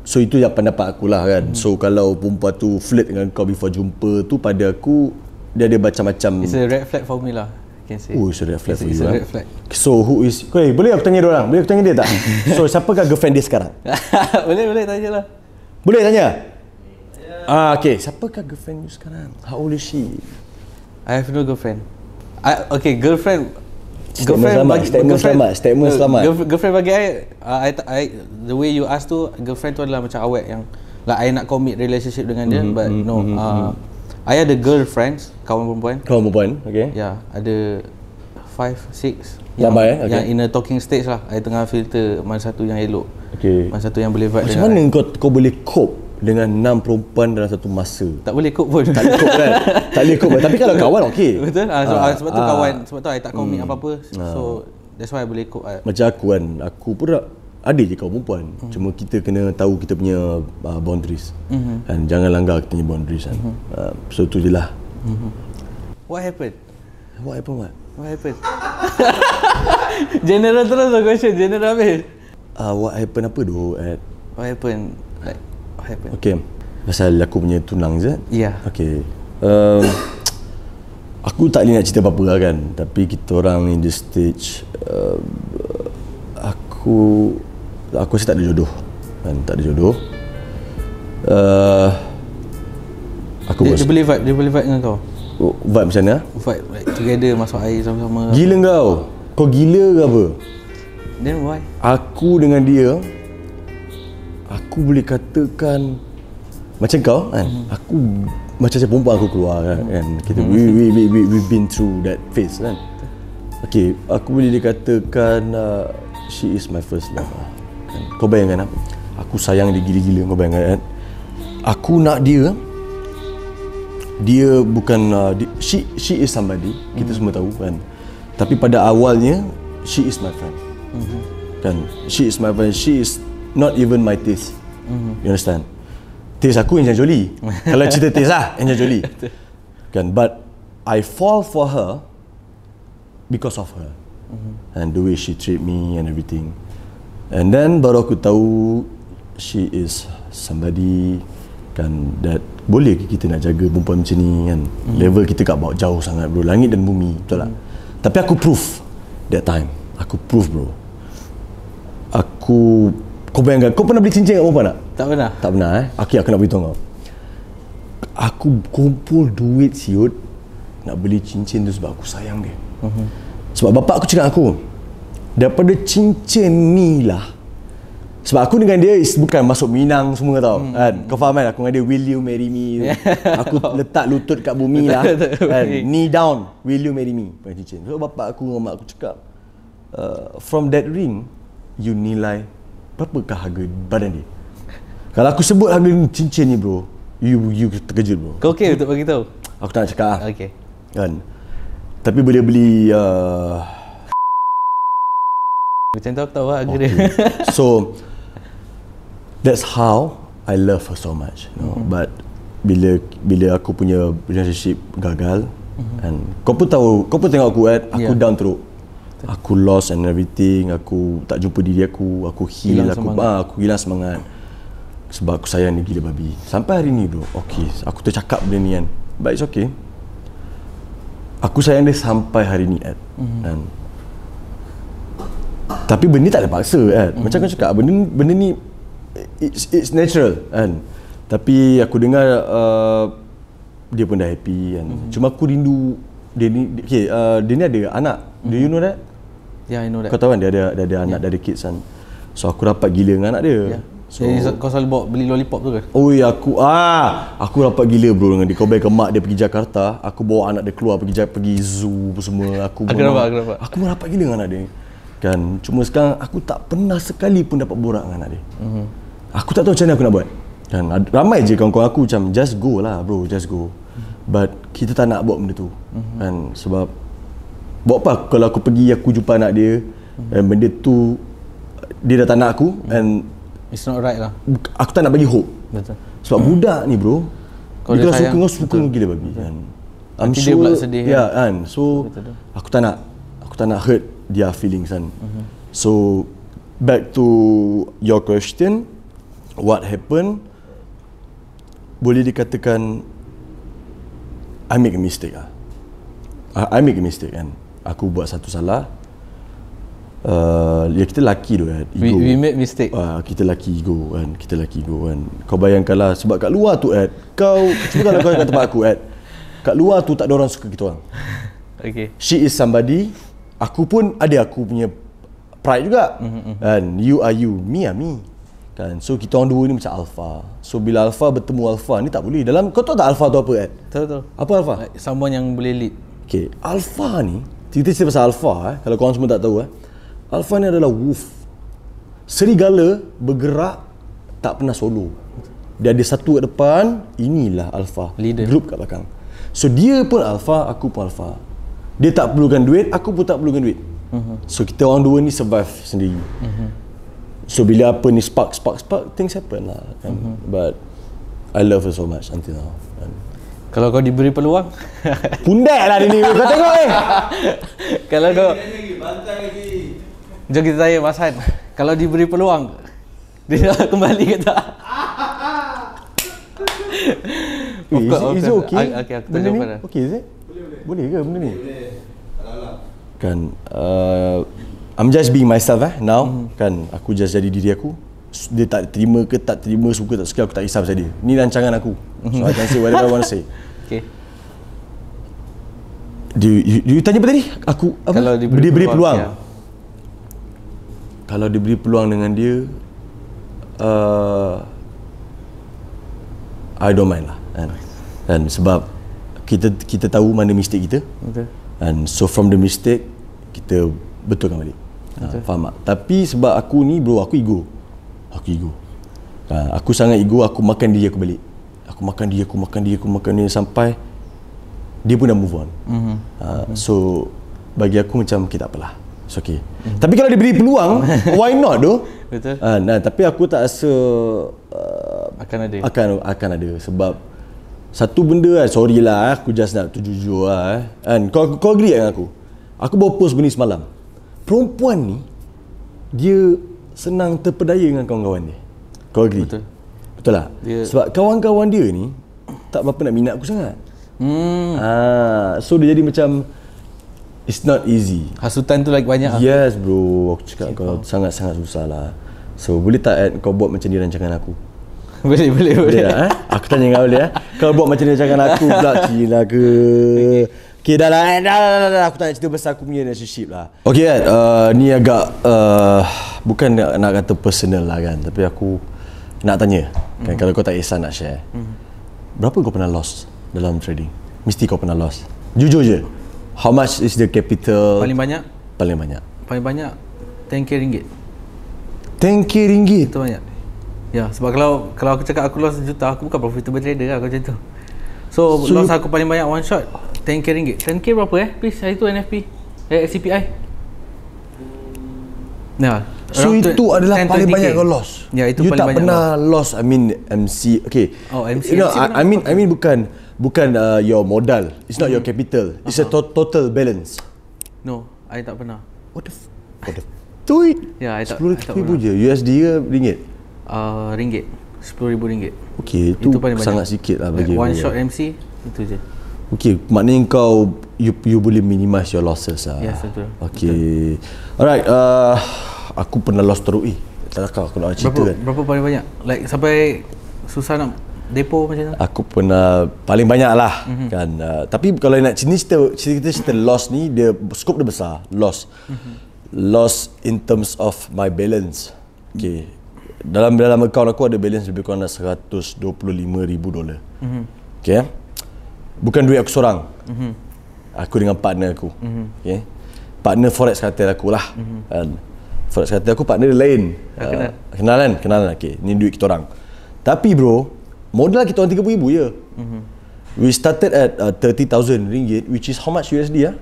so itu yang pendapat aku lah kan hmm so kalau perempuan tu flirt dengan kau before jumpa tu pada aku dia ada macam-macam it's a red flag for me lah can say oh it's a red flag it's for you lah. a red eh? flag so who is okay, eh, boleh aku tanya orang boleh aku tanya dia tak *laughs* so siapa siapakah girlfriend dia sekarang *laughs* boleh boleh tanya lah boleh tanya Ah, okay. Siapakah girlfriend you sekarang? How old is she? I have no girlfriend. I, okay, girlfriend, Statement selamat. Statement eh, selamat. Statement selamat. Girlfriend bagi I, uh, I, I, the way you ask tu, girlfriend tu adalah macam awet yang, like I nak commit relationship dengan dia, mm-hmm, but mm-hmm, no. Mm-hmm, uh, mm-hmm. I ada girlfriends, kawan perempuan. Kawan perempuan, okay. Ya, yeah, ada five, six. Lambai eh? yang, eh? Okay. Yang in a talking stage lah. I tengah filter mana satu yang elok. Okay. Mana satu yang boleh vibe Macam mana kau, kau boleh cope dengan enam perempuan dalam satu masa. Tak boleh ikut pun. Tak ikut kan. *laughs* tak boleh ikut Tapi kalau kawan okey. Betul. Ha, ah, sebab, ah, ha, ah, sebab tu ha, kawan sebab tu saya tak komit hmm, apa-apa. So ha. that's why I boleh ikut. Macam aku kan, aku pun tak ada je kawan perempuan. Hmm. Cuma kita kena tahu kita punya uh, boundaries. Mhm. Kan jangan langgar kita punya boundaries kan. Mm-hmm. Uh, so tu jelah. Mhm. What happened? What happened what? What happened? *laughs* general terus lah question, general habis. Uh, what happened apa doh at? What happened? happen. Okay. Pasal aku punya tunang je. Ya. Okay. Um, *tsk* aku tak boleh nak cerita apa-apa lah kan. Tapi kita orang ni the stage. Uh, aku... Aku rasa tak ada jodoh. Kan? Tak ada jodoh. Uh, aku dia, dia, boleh vibe, dia boleh vibe dengan kau. Oh, vibe macam mana? Vibe like, together masuk air sama-sama. Gila kau. Kau gila ke apa? Then why? Aku dengan dia aku boleh katakan macam kau kan hmm aku macam macam perempuan aku keluar kan, hmm kan? kita mhm. we, we we we we've been through that phase kan okey aku boleh dikatakan uh, she is my first love lah. kan? kau bayangkan apa aku sayang dia gila-gila kau bayangkan kan? aku nak dia dia bukan uh, di, she she is somebody kita mhm. semua tahu kan tapi pada awalnya she is my friend hmm kan she is my friend she is not even my taste. Mm-hmm. You understand? Taste aku Angelina Jolie. *laughs* Kalau cerita taste lah Angelina Jolie. *laughs* kan? But I fall for her because of her. Mm-hmm. And the way she treat me and everything. And then baru aku tahu she is somebody kan that boleh kita nak jaga perempuan macam ni kan. Mm-hmm. Level kita kat bawah jauh sangat bro. Langit dan bumi. Betul tak? Mm-hmm. Tapi aku proof that time. Aku proof bro. Aku kau bayangkan, kau pernah beli cincin kat perempuan tak? Tak pernah. Tak pernah eh. Okey, aku nak beritahu kau. Aku kumpul duit siut nak beli cincin tu sebab aku sayang dia. Uh-huh. Sebab bapak aku cakap aku, daripada cincin ni lah, sebab aku dengan dia bukan masuk Minang semua tau hmm. kan. Kau faham kan? Aku dengan dia, will you marry me? *laughs* aku letak lutut kat bumi lah. kan? Knee down, will you marry me? Cincin. So bapak aku dengan mak aku cakap, uh, from that ring, you nilai Berapa kah harga badan dia? Kalau aku sebut harga cincin ni bro, you you terkejut bro. Kau okey untuk bagi Aku tak nak cakap ah. Okey. Kan. Tapi boleh beli uh... Macam tu aku tahu lah harga okay. dia. *laughs* so that's how I love her so much, you know? mm-hmm. But bila bila aku punya relationship gagal mm-hmm. and kau pun tahu kau pun tengok aku kan aku yeah. down teruk betul. aku lost and everything aku tak jumpa diri aku aku heal hilang aku semangat. Ah, aku hilang semangat sebab aku sayang dia gila babi sampai hari ni bro okay. aku cakap benda ni kan but it's okay aku sayang dia sampai hari ni at mm-hmm. dan tapi benda ni tak ada paksa kan mm-hmm. macam aku cakap benda ni, benda ni it's it's natural kan tapi aku dengar uh, dia pun dah happy kan mm-hmm. cuma aku rindu dia ni okay, uh, dia ni ada anak mm-hmm. do mhm. you know that yeah, I know that. Kau tahu kan dia ada dia ada anak yeah. dari kids kan. So aku dapat gila dengan anak dia. Yeah. So, Jadi, eh, kau selalu bawa beli lollipop tu ke? Oh ya aku ah aku dapat gila bro dengan dia. Kau bayangkan mak dia pergi Jakarta, aku bawa anak dia keluar pergi pergi zoo apa semua. Aku aku dapat aku dapat. Aku dapat gila dengan anak dia. Kan cuma sekarang aku tak pernah sekali pun dapat borak dengan anak dia. Mm-hmm. Aku tak tahu macam mana aku nak buat. Kan ramai je kawan-kawan aku macam just go lah bro, just go. Mhm. But kita tak nak buat benda tu. Mm-hmm. Kan sebab buat apa kalau aku pergi aku jumpa anak dia hmm. and benda tu dia dah tak nak aku hmm. and it's not right lah aku tak nak bagi hope betul sebab hmm. budak ni bro kau dia, dia suka dengan suka betul. gila bagi kan I'm Nanti sure sedih yeah, kan. kan so betul. aku tak nak aku tak nak hurt dia feelings kan hmm. so back to your question what happened boleh dikatakan I make a mistake lah I make a mistake kan aku buat satu salah uh, ya kita laki tu kan ego we, we make mistake uh, kita laki ego kan kita laki ego kan kau bayangkanlah sebab kat luar tu Ed kau cuba kalau kau kat tempat aku Ed kat luar tu tak ada orang suka kita orang *laughs* okay. she is somebody aku pun ada aku punya pride juga kan mm-hmm. mm-hmm. you are you me are me kan so kita orang dua ni macam alpha so bila alpha bertemu alpha ni tak boleh dalam kau tahu tak alpha tu apa Ed tahu tahu apa alpha someone yang boleh lead Okay, alpha ni kita cerita pasal alfa eh. Kalau korang semua tak tahu eh. Alfa ni adalah wolf. Serigala bergerak tak pernah solo. Dia ada satu kat depan, inilah alfa. Leader. Group kat belakang. So dia pun alfa, aku pun alfa. Dia tak perlukan duit, aku pun tak perlukan duit. Uh-huh. So kita orang dua ni survive sendiri. Uh-huh. So bila apa ni spark, spark, spark, things happen lah. Kan? uh But I love her so much until now. And, kalau kau diberi peluang *laughs* Pundek lah dia ni Kau tengok eh *laughs* Kalau kau Jom kita tanya Mas Han Kalau diberi peluang Dia nak *laughs* kembali ke tak eh, is, it, okay? Okay, okay Okay is it? Boleh, boleh. boleh ke benda ni? Kan uh, I'm just being myself eh Now mm-hmm. Kan aku just jadi diri aku dia tak terima ke tak terima suka tak suka aku tak kisah pasal dia ni rancangan aku so I can say whatever I want to say *laughs* okay dia, you, you, tanya apa tadi aku apa? kalau diberi, diberi peluang, peluang. Ya. kalau diberi peluang dengan dia uh, I don't mind lah kan kan sebab kita kita tahu mana mistake kita okay. and so from the mistake kita betulkan balik okay. Ha, faham tak tapi sebab aku ni bro aku ego Aku ego ha, ah, Aku sangat ego Aku makan dia aku balik Aku makan dia Aku makan dia Aku makan dia Sampai Dia pun dah move on mm-hmm. ha, So Bagi aku macam Okay takpelah It's okay mm-hmm. Tapi kalau dia beri peluang *laughs* Why not though Betul ha, nah, Tapi aku tak rasa uh, Akan ada Akan akan ada Sebab Satu benda lah Sorry lah eh, Aku just nak tu jujur lah And, kau, kau agree dengan aku Aku bawa post benda semalam Perempuan ni Dia senang terpedaya dengan kawan-kawan dia. Kau agree? Betul. Betul lah. Dia... Sebab kawan-kawan dia ni tak berapa nak minat aku sangat. Hmm. Ah, so dia jadi macam it's not easy. Hasutan tu lagi like banyak. Lah. Yes bro, aku cakap Cikau. kau sangat-sangat susah lah. So boleh tak Ed, kau buat macam ni rancangan aku? *laughs* boleh, boleh, boleh. boleh eh? Aku tanya kau boleh eh. Kau buat macam ni rancangan aku pula, cilah *laughs* ke. Okay. Okay dah lah, eh, dah, dah, dah, dah, aku tak nak cerita pasal aku punya relationship lah Okay kan, uh, ni agak uh, bukan nak, nak kata personal lah kan Tapi aku nak tanya, mm kan, mhm. kalau kau tak kisah nak share mm Berapa kau pernah lost dalam trading? Mesti kau pernah lost Jujur je, how much is the capital? Paling banyak? Paling banyak Paling banyak, 10k ringgit 10k ringgit? Itu banyak Ya, sebab kalau kalau aku cakap aku lost juta, aku bukan profitable trader lah macam tu So, so loss aku paling banyak one shot 10k ringgit 10k berapa eh please hari tu NFP eh CPI nah no. So Around itu adalah 10, paling banyak kau loss. Ya, yeah, itu you paling tak banyak. pernah loss. I mean MC. Okay. Oh, MC. You know, I, I mean I mean bukan bukan uh, your modal. It's not mm. your hmm. capital. It's uh-huh. a to- total balance. No, I tak pernah. What the What the f- Tweet. Ya, yeah, I tak. 10, I tak 10, pernah. je. USD ke ringgit? Ah, uh, ringgit. 10,000 ringgit. Okay, itu, itu sangat sikit lah bagi. one shot ya. MC itu je. Okay, maknanya kau you, you boleh minimize your losses lah. Yes, betul. Okay. Betul. Alright, uh, aku pernah loss teruk eh. Tak tahu aku nak cerita berapa, kan. Berapa paling banyak? Like sampai susah nak depo macam tu? Aku pernah paling banyak lah mm-hmm. kan. Uh, tapi kalau nak cerita cerita cerita loss ni dia scope dia besar, loss. Mm-hmm. Loss in terms of my balance. Okay. Dalam dalam account aku ada balance lebih kurang 125,000 dolar. Mm-hmm. Okay. Eh bukan duit aku seorang. Mm-hmm. Aku dengan partner aku. Mm-hmm. Okay. Partner forex kata aku lah. Mm-hmm. Uh, forex kata aku partner dia lain. Ah, kenal. Ah, kenalan, kenalan. Okay. Ni duit kita orang. Tapi bro, modal kita orang 30,000 je. Yeah. Mm-hmm. We started at uh, 30,000 ringgit which is how much USD ah?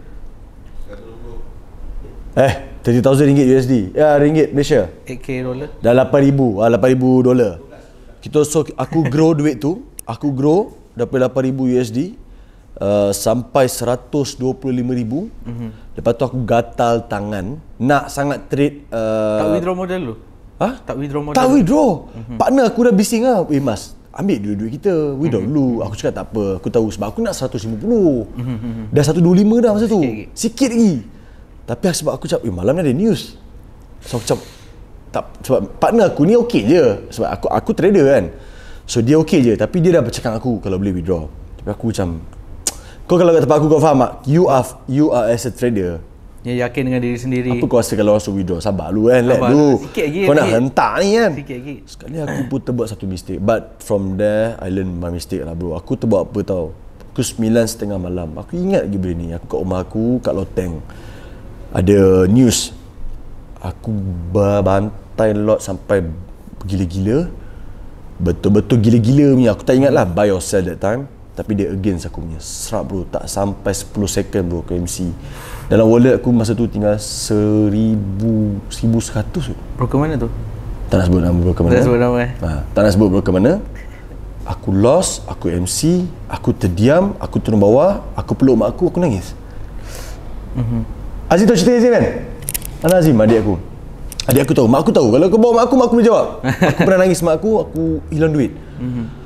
Huh? Eh, 30,000 ringgit USD. Ya, yeah, ringgit Malaysia. 8 dollar. dolar. Dah 8,000, ah uh, 8,000 dolar. Kita so aku grow duit tu, aku grow dapat 8,000 USD uh, sampai 125 ribu. Mm-hmm. Lepas tu aku gatal tangan. Nak sangat trade. Uh, tak withdraw model dulu? Ha? Tak withdraw model? Tak withdraw. Mm-hmm. Partner aku dah bising lah. Eh mas, ambil duit-duit kita. Withdraw mm-hmm. dulu. Aku cakap tak apa. Aku tahu sebab aku nak 150. Mm-hmm. Mhm, mhm. Dah 125 dah masa Sikit tu. Lagi. Sikit lagi. Tapi sebab aku cakap, eh malam ni ada news. So aku tak, sebab partner aku ni okey je. Sebab aku aku trader kan. So dia okey je. Tapi dia dah bercakap aku kalau boleh withdraw. Tapi aku macam, kau kalau kat tempat aku kau faham tak? You are you are as a trader. Ya yakin dengan diri sendiri. Apa kau rasa kalau aku withdraw? Sabar lu kan. Eh. Let lu. Sikit lagi. Kau nak hentak ni kan. Sikit lagi. Sekali aku pun terbuat satu mistake. But from there I learn my mistake lah bro. Aku terbuat apa tau. Aku sembilan setengah malam. Aku ingat lagi benda ni. Aku kat rumah aku kat loteng. Ada news. Aku berbantai lot sampai gila-gila. Betul-betul gila-gila ni. Aku tak ingat lah. By yourself that time tapi dia against aku punya serap bro tak sampai 10 second bro MC dalam wallet aku masa tu tinggal seribu 1100 tu broker mana tu tak nak sebut nama broker mana tak nak sebut nama eh ha, tak nak sebut broker mana aku lost aku MC aku terdiam aku turun bawah aku peluk mak aku aku nangis mm-hmm. Aziz tahu cerita Aziz kan mana Aziz adik aku adik aku tahu mak aku tahu kalau aku bawa mak aku mak aku boleh jawab *laughs* aku pernah nangis mak aku aku hilang duit mm-hmm.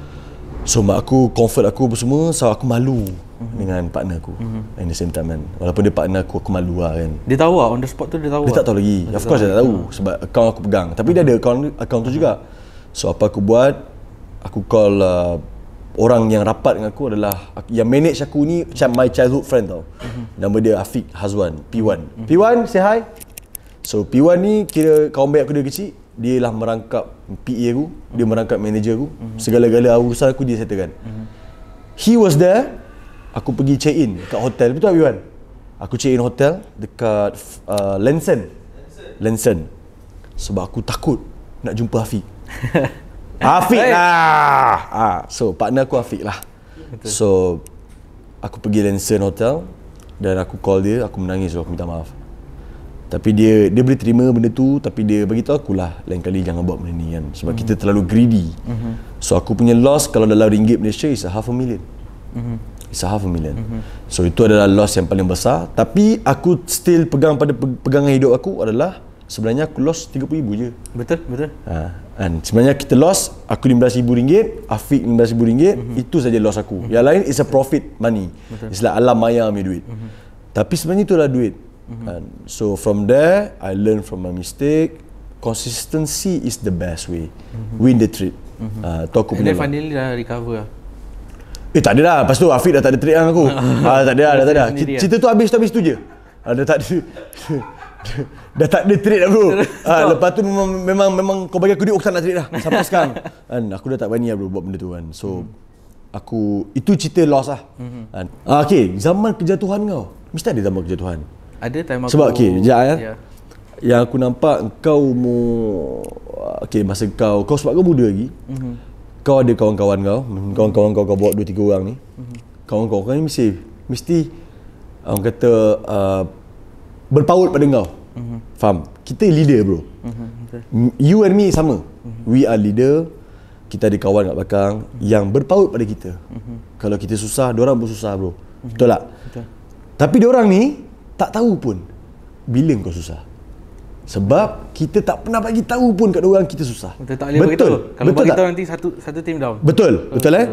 So mak aku comfort aku apa semua So aku malu mm-hmm. Dengan partner aku mm-hmm. In the same time kan Walaupun dia partner aku Aku malu lah kan Dia tahu lah on the spot tu dia tahu Dia tak lah. tahu lagi Of course dia tak tahu Sebab account aku pegang Tapi dia mhm. ada account, account tu juga So apa aku buat Aku call uh, Orang yang rapat dengan aku adalah Yang manage aku ni Macam my childhood friend tau mm-hmm. Nama dia Afiq Hazwan P1 mm-hmm. P1 say hi So P1 ni kira kawan baik aku dari kecil dia lah merangkap PA aku hmm dia merangkap manager aku mm-hmm. segala-gala urusan aku dia settlekan hmm he was there aku pergi check in dekat hotel betul Abiwan aku check in hotel dekat uh, Lensen Lensen sebab aku takut nak jumpa Afiq *laughs* Afiq lah ah. so partner aku Afiq lah betul. so aku pergi Lensen Hotel dan aku call dia aku menangis aku minta maaf tapi dia dia boleh terima benda tu tapi dia bagi tahu aku lah lain kali jangan buat benda ni kan sebab mm-hmm. kita hmm. terlalu greedy mm-hmm. so aku punya loss kalau dalam ringgit Malaysia is a half a million mm-hmm. is a half a million mm-hmm. so itu adalah loss yang paling besar tapi aku still pegang pada pegangan hidup aku adalah sebenarnya aku loss 30,000 je betul betul ha, and sebenarnya kita loss aku RM15,000 Afiq RM15,000 mm-hmm. itu saja loss aku mm-hmm. yang lain is a profit money betul. it's like alam maya punya duit mm-hmm. tapi sebenarnya itu adalah duit hmm And so from there, I learn from my mistake. Consistency is the best way. Mm-hmm. Win the trade. Mm-hmm. Uh, ah, talk And then finally dah recover lah. Eh tak ada lah. Lepas tu Afiq dah tak ada trade lah dengan aku. *laughs* ah, tak ada lah. dah, tak ada. Lah. Cerita tu habis tu habis tu je. Ada ah, dah tak ada. *laughs* dah tak ada trade lah bro. ah, lepas tu memang memang, memang kau bagi aku duit, aku tak nak trade dah. Sampai sekarang. *laughs* And aku dah tak berani lah bro buat benda tu kan. So mm. aku, itu cerita loss lah. Mm-hmm. And, ah, okay, zaman kejatuhan kau. Mesti ada zaman kejatuhan. Ada time aku Sebab okay Sekejap eh. ya yeah. Yang aku nampak Kau mu Okay masa kau Kau sebab kau muda lagi mm-hmm. Kau ada kawan-kawan kau mm-hmm. Kawan-kawan kau Kau bawa 2-3 orang ni mm-hmm. Kawan-kawan kau ni mesti Mesti Orang kata uh, Berpaut pada kau mm-hmm. Faham Kita leader bro mm-hmm. You and me sama mm-hmm. We are leader Kita ada kawan kat belakang mm-hmm. Yang berpaut pada kita mm-hmm. Kalau kita susah Diorang pun susah bro mm-hmm. Betul tak Betul. Tapi diorang ni tak tahu pun bila kau susah. Sebab kita tak pernah bagi tahu pun kat orang kita susah. Kita tak boleh betul. Beritahu. Kalau betul bagi tahu nanti satu satu team down. Betul. Betul, betul, eh?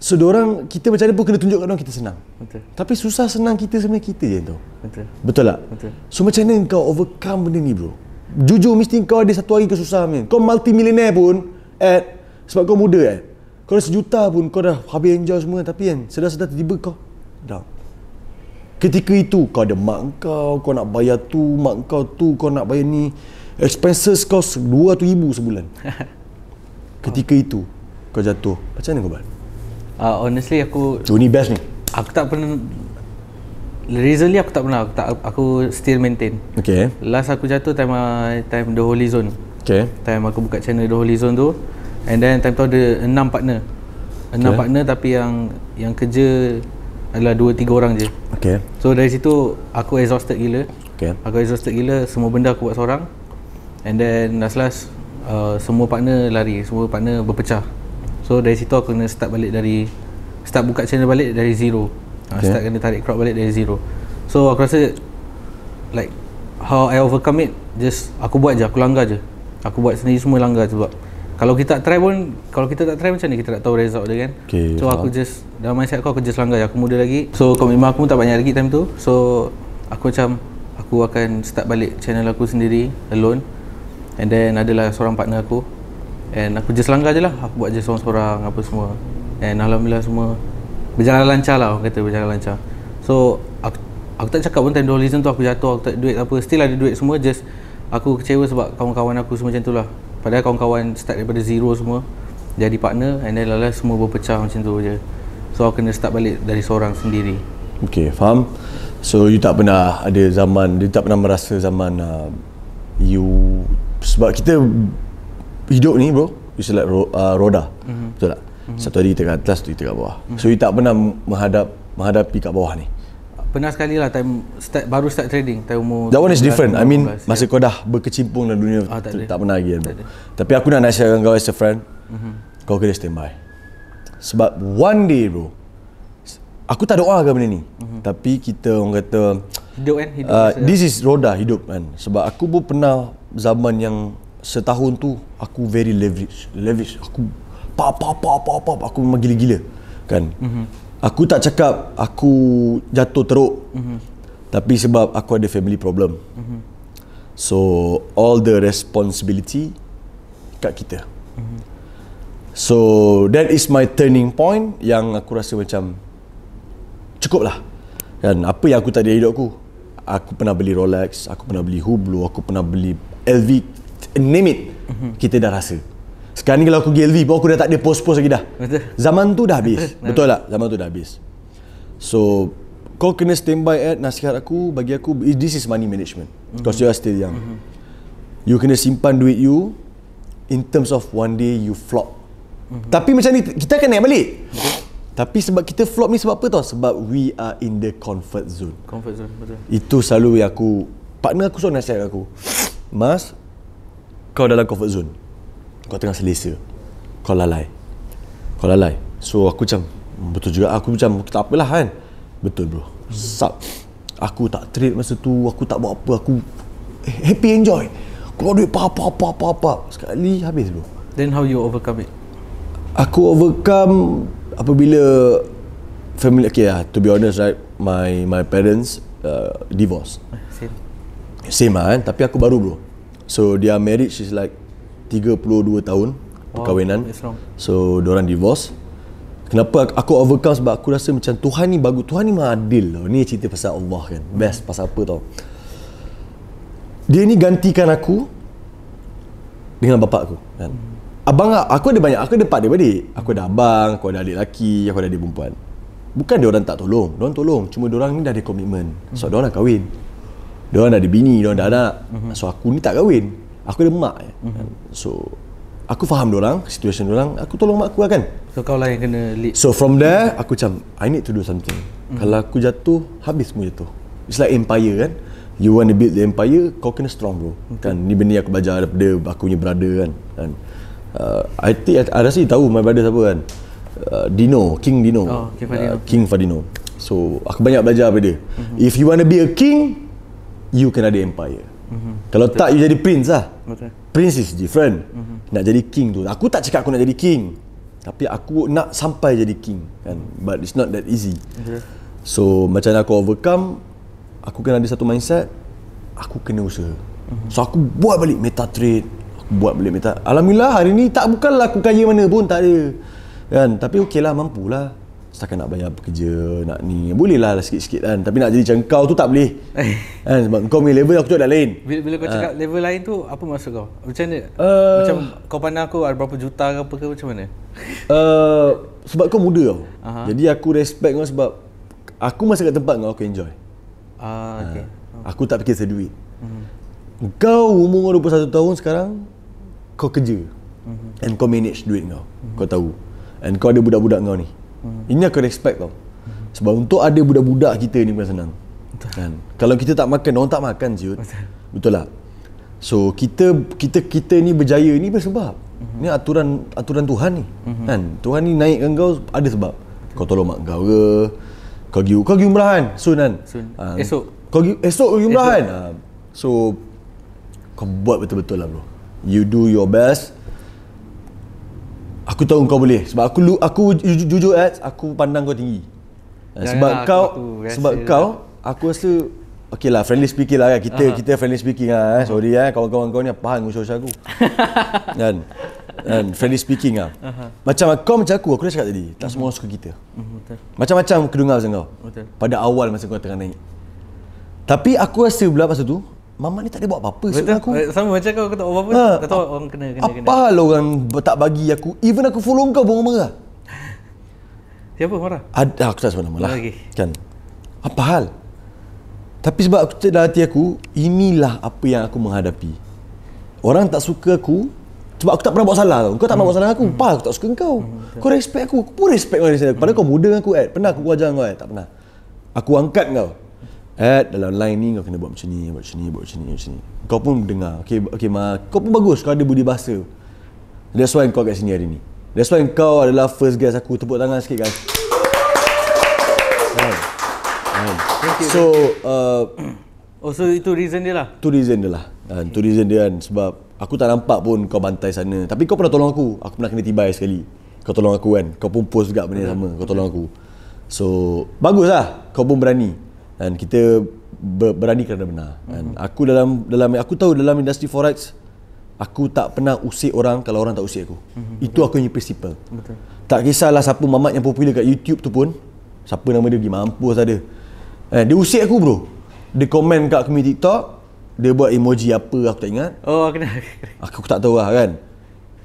So orang kita macam ni pun kena tunjuk kat orang kita senang. Betul. Tapi susah senang kita sebenarnya kita je yang tahu. Betul. Betul tak? Betul. So macam mana kau overcome benda ni bro? Jujur mesti kau ada satu hari kesusahan Kau multi millionaire pun at sebab kau muda eh. Kau dah sejuta pun kau dah habis enjoy semua tapi kan sedar-sedar tiba-tiba kau down. Ketika itu kau ada mak kau, kau nak bayar tu, mak kau tu, kau nak bayar ni. Expenses kau RM200,000 sebulan. *laughs* Ketika itu kau jatuh. Macam mana kau buat? Uh, honestly aku... Tu oh, ni best ni. Aku tak pernah... Recently aku tak pernah, aku, tak, aku still maintain. Okay. Last aku jatuh time, uh, time The Holy Zone. Okay. Time aku buka channel The Holy Zone tu. And then time tu ada enam partner. Enam okay. partner tapi yang yang kerja adalah 2 3 orang je. Okay. So dari situ aku exhausted gila. Okay. Aku exhausted gila semua benda aku buat seorang. And then last last uh, semua partner lari, semua partner berpecah. So dari situ aku kena start balik dari start buka channel balik dari zero. Ah, okay. Uh, start kena tarik crowd balik dari zero. So aku rasa like how I overcome it just aku buat je, aku langgar je. Aku buat sendiri semua langgar sebab kalau kita tak try pun Kalau kita tak try macam ni Kita tak tahu result dia kan okay, So faham. aku just Dalam mindset aku Aku just langgar Aku muda lagi So komitmen aku tak banyak lagi Time tu So Aku macam Aku akan start balik Channel aku sendiri Alone And then adalah Seorang partner aku And aku just langgar je lah Aku buat je seorang-seorang Apa semua And Alhamdulillah semua Berjalan lancar lah Orang kata berjalan lancar So Aku, aku tak cakap pun Time dualism tu aku jatuh Aku tak duit apa Still ada duit semua Just Aku kecewa sebab Kawan-kawan aku semua macam tu lah padahal kawan-kawan start daripada zero semua jadi partner and then lala semua berpecah macam tu je so aku kena start balik dari seorang sendiri okay faham so you tak pernah ada zaman you tak pernah merasa zaman uh, you sebab kita hidup ni bro you select ro- uh, roda mm-hmm. betul tak mm-hmm. satu hari kita kat atas satu hari kita kat bawah mm-hmm. so you tak pernah menghadap menghadapi kat bawah ni Pernah sekali lah time start, baru start trading time umur That one is different. I mean yeah. masa kau dah berkecimpung dalam dunia ah, tak, tak pernah lagi. Kan. Tak tak Tapi aku nak nasihat kau as a friend. Mm-hmm. Kau kena standby. Sebab one day bro aku tak doa agak benda ni. Mm-hmm. Tapi kita orang kata hidup kan hidup. Uh, this is roda hidup kan. Sebab aku pun pernah zaman yang setahun tu aku very leverage leverage aku pa pa pa pa pa aku memang gila-gila kan. Mm-hmm. Aku tak cakap aku jatuh teruk. Mm-hmm. Tapi sebab aku ada family problem. Mm-hmm. So all the responsibility kat kita. Mm-hmm. So that is my turning point yang aku rasa macam cukuplah. Kan apa yang aku tak ada hidup aku. Aku pernah beli Rolex, aku pernah beli Hublot, aku pernah beli LV name it. Mm-hmm. Kita dah rasa. Sekarang ni kalau aku GLV pun aku dah tak ada post-post lagi dah. Betul. Zaman tu dah habis. Betul tak? Zaman tu dah habis. So, kau kena standby at nasihat aku bagi aku this is money management. Mm-hmm. Cause you are still young. Mm-hmm. You kena simpan duit you in terms of one day you flop. Mm-hmm. Tapi macam ni kita kena naik balik. Okay. Tapi sebab kita flop ni sebab apa tau? Sebab we are in the comfort zone. Comfort zone, betul. Itu selalu yang aku partner aku suruh nasihat aku. Mas, kau dalam comfort zone. Kau tengah selesa Kau lalai Kau lalai So aku macam Betul juga Aku macam tak apalah kan Betul bro Sub Aku tak trade masa tu Aku tak buat apa Aku Happy enjoy Keluar duit apa apa apa apa Sekali habis bro Then how you overcome it? Aku overcome Apabila Family Okay lah To be honest right My my parents uh, Divorce Same Same lah kan Tapi aku baru bro So their marriage is like 32 tahun wow, perkahwinan. So, diorang divorce. Kenapa aku overcome sebab aku rasa macam Tuhan ni bagus, Tuhan ni maha adil. Tau. Ni cerita pasal Allah kan. Best pasal apa tau. Dia ni gantikan aku dengan bapak aku kan. Abang aku ada banyak, aku ada empat dia adik. Aku ada abang, aku ada adik lelaki, aku ada adik perempuan. Bukan dia tak tolong, dia tolong. Cuma dia ni dah ada komitmen. So dia orang dah kahwin. Dia orang dah ada bini, dia dah anak. Mhm. So aku ni tak kahwin aku ada mak mm-hmm. so aku faham dia situasi situation aku tolong mak aku lah kan so kau lah yang kena lead so from there aku macam i need to do something mm-hmm. kalau aku jatuh habis semua jatuh it's like empire kan you want to build the empire kau kena strong bro mm-hmm. kan ni benda yang aku belajar daripada aku punya brother kan kan uh, i think i rasa tahu my brother siapa kan uh, dino king dino oh, okay, uh, king fadino so aku banyak belajar daripada dia mm-hmm. if you want to be a king you can have the empire hmm Kalau tak, you jadi prince lah. Okay. Prince is different. Mm-hmm. Nak jadi king tu. Aku tak cakap aku nak jadi king. Tapi aku nak sampai jadi king. kan. But it's not that easy. Okay. So, macam aku overcome, aku kena ada satu mindset, aku kena usaha. Mm-hmm. So, aku buat balik meta trade. Aku buat balik meta. Alhamdulillah, hari ni tak bukanlah aku kaya mana pun. Tak ada. Kan? Tapi okeylah, mampulah setakat nak bayar pekerja nak ni boleh lah sikit-sikit kan tapi nak jadi macam kau tu tak boleh *laughs* kan sebab kau punya level aku cakap dah lain bila, bila kau ha. cakap level lain tu apa maksud kau macam ni uh, eh. macam kau pandang aku ada berapa juta ke apa ke macam mana uh, sebab kau muda tau uh-huh. jadi aku respect kau sebab aku masih kat tempat kau aku enjoy uh, ah, okay. uh. Ah, aku tak fikir seduit uh-huh. Mhm. kau umur 21 tahun sekarang kau kerja uh-huh. and kau manage duit kau uh-huh. kau tahu and kau ada budak-budak kau ni Hmm. Ini aku respect tau. Sebab untuk ada budak-budak kita ni bukan senang. Betul. Kan? Kalau kita tak makan, orang tak makan siut. Betul. Betul lah. So kita kita kita ni berjaya ni bersebab. Ini mm-hmm. aturan aturan Tuhan ni. hmm Kan? Tuhan ni naikkan kau ada sebab. Betul. Kau tolong mak kau ke. Kau gi kau gi umrahan soon kan. Soon. Um, ah. esok. Kau gi esok umrahan. Esok. Um, so kau buat betul-betul lah bro. You do your best. Aku tahu kau boleh sebab aku aku, aku ju, jujur ads aku pandang kau tinggi. Eh, Jangan sebab lah, kau sebab lah. kau aku rasa Okay lah, friendly speaking lah kan. Kita, uh-huh. kita friendly speaking lah eh. Sorry eh, kawan-kawan kau ni apa hal usaha aku. dan *laughs* Kan? Friendly speaking lah. Uh-huh. Macam kau macam aku, aku dah cakap tadi. Tak semua orang suka kita. Uh-huh. Macam-macam kedengar macam kau. uh Pada awal masa kau tengah naik. Tapi aku rasa pula masa tu, Mama ni tak ada buat apa-apa Betul. suruh aku. Eh, sama macam kau, kau tak apa-apa. Ha. Tak tahu orang kena kena apa kena. Apa orang tak bagi aku even aku follow kau pun marah. Siapa marah? Ada ah, aku tak sebenarnya lah. Okay. Kan. Apa hal? Tapi sebab aku cakap dalam hati aku, inilah apa yang aku menghadapi. Orang tak suka aku sebab aku tak pernah buat salah tau. Kau tak hmm. pernah buat salah aku. Hmm. Pahal aku tak suka kau. Hmm. Kau respect aku. Aku pun respect kau. Hmm. Padahal kau muda dengan aku. Ed. Eh. Pernah aku jangan kau. Ed. Eh? Tak pernah. Aku angkat kau eh dalam line ni kau kena buat macam ni, buat macam ni, buat macam ni, macam ni. Kau pun dengar. Okay, okay ma, kau pun bagus. Kau ada budi bahasa. That's why kau kat sini hari ni. That's why kau adalah first guest aku. Tepuk tangan sikit guys. So uh, *clears throat* Oh so itu reason dia lah Itu reason dia lah okay. Itu reason dia kan Sebab Aku tak nampak pun kau bantai sana Tapi kau pernah tolong aku Aku pernah kena tiba sekali Kau tolong aku kan Kau pun post juga benda yang sama Kau tolong aku So Bagus lah Kau pun berani dan kita berani kerana benar dan mm-hmm. aku dalam dalam aku tahu dalam industri forex aku tak pernah usik orang kalau orang tak usik aku mm-hmm. itu aku punya prinsip betul tak kisahlah siapa mamat yang popular kat YouTube tu pun siapa nama dia pergi mampus ada eh, dia usik aku bro dia komen kat aku TikTok dia buat emoji apa aku tak ingat oh aku aku, aku tak tahu lah kan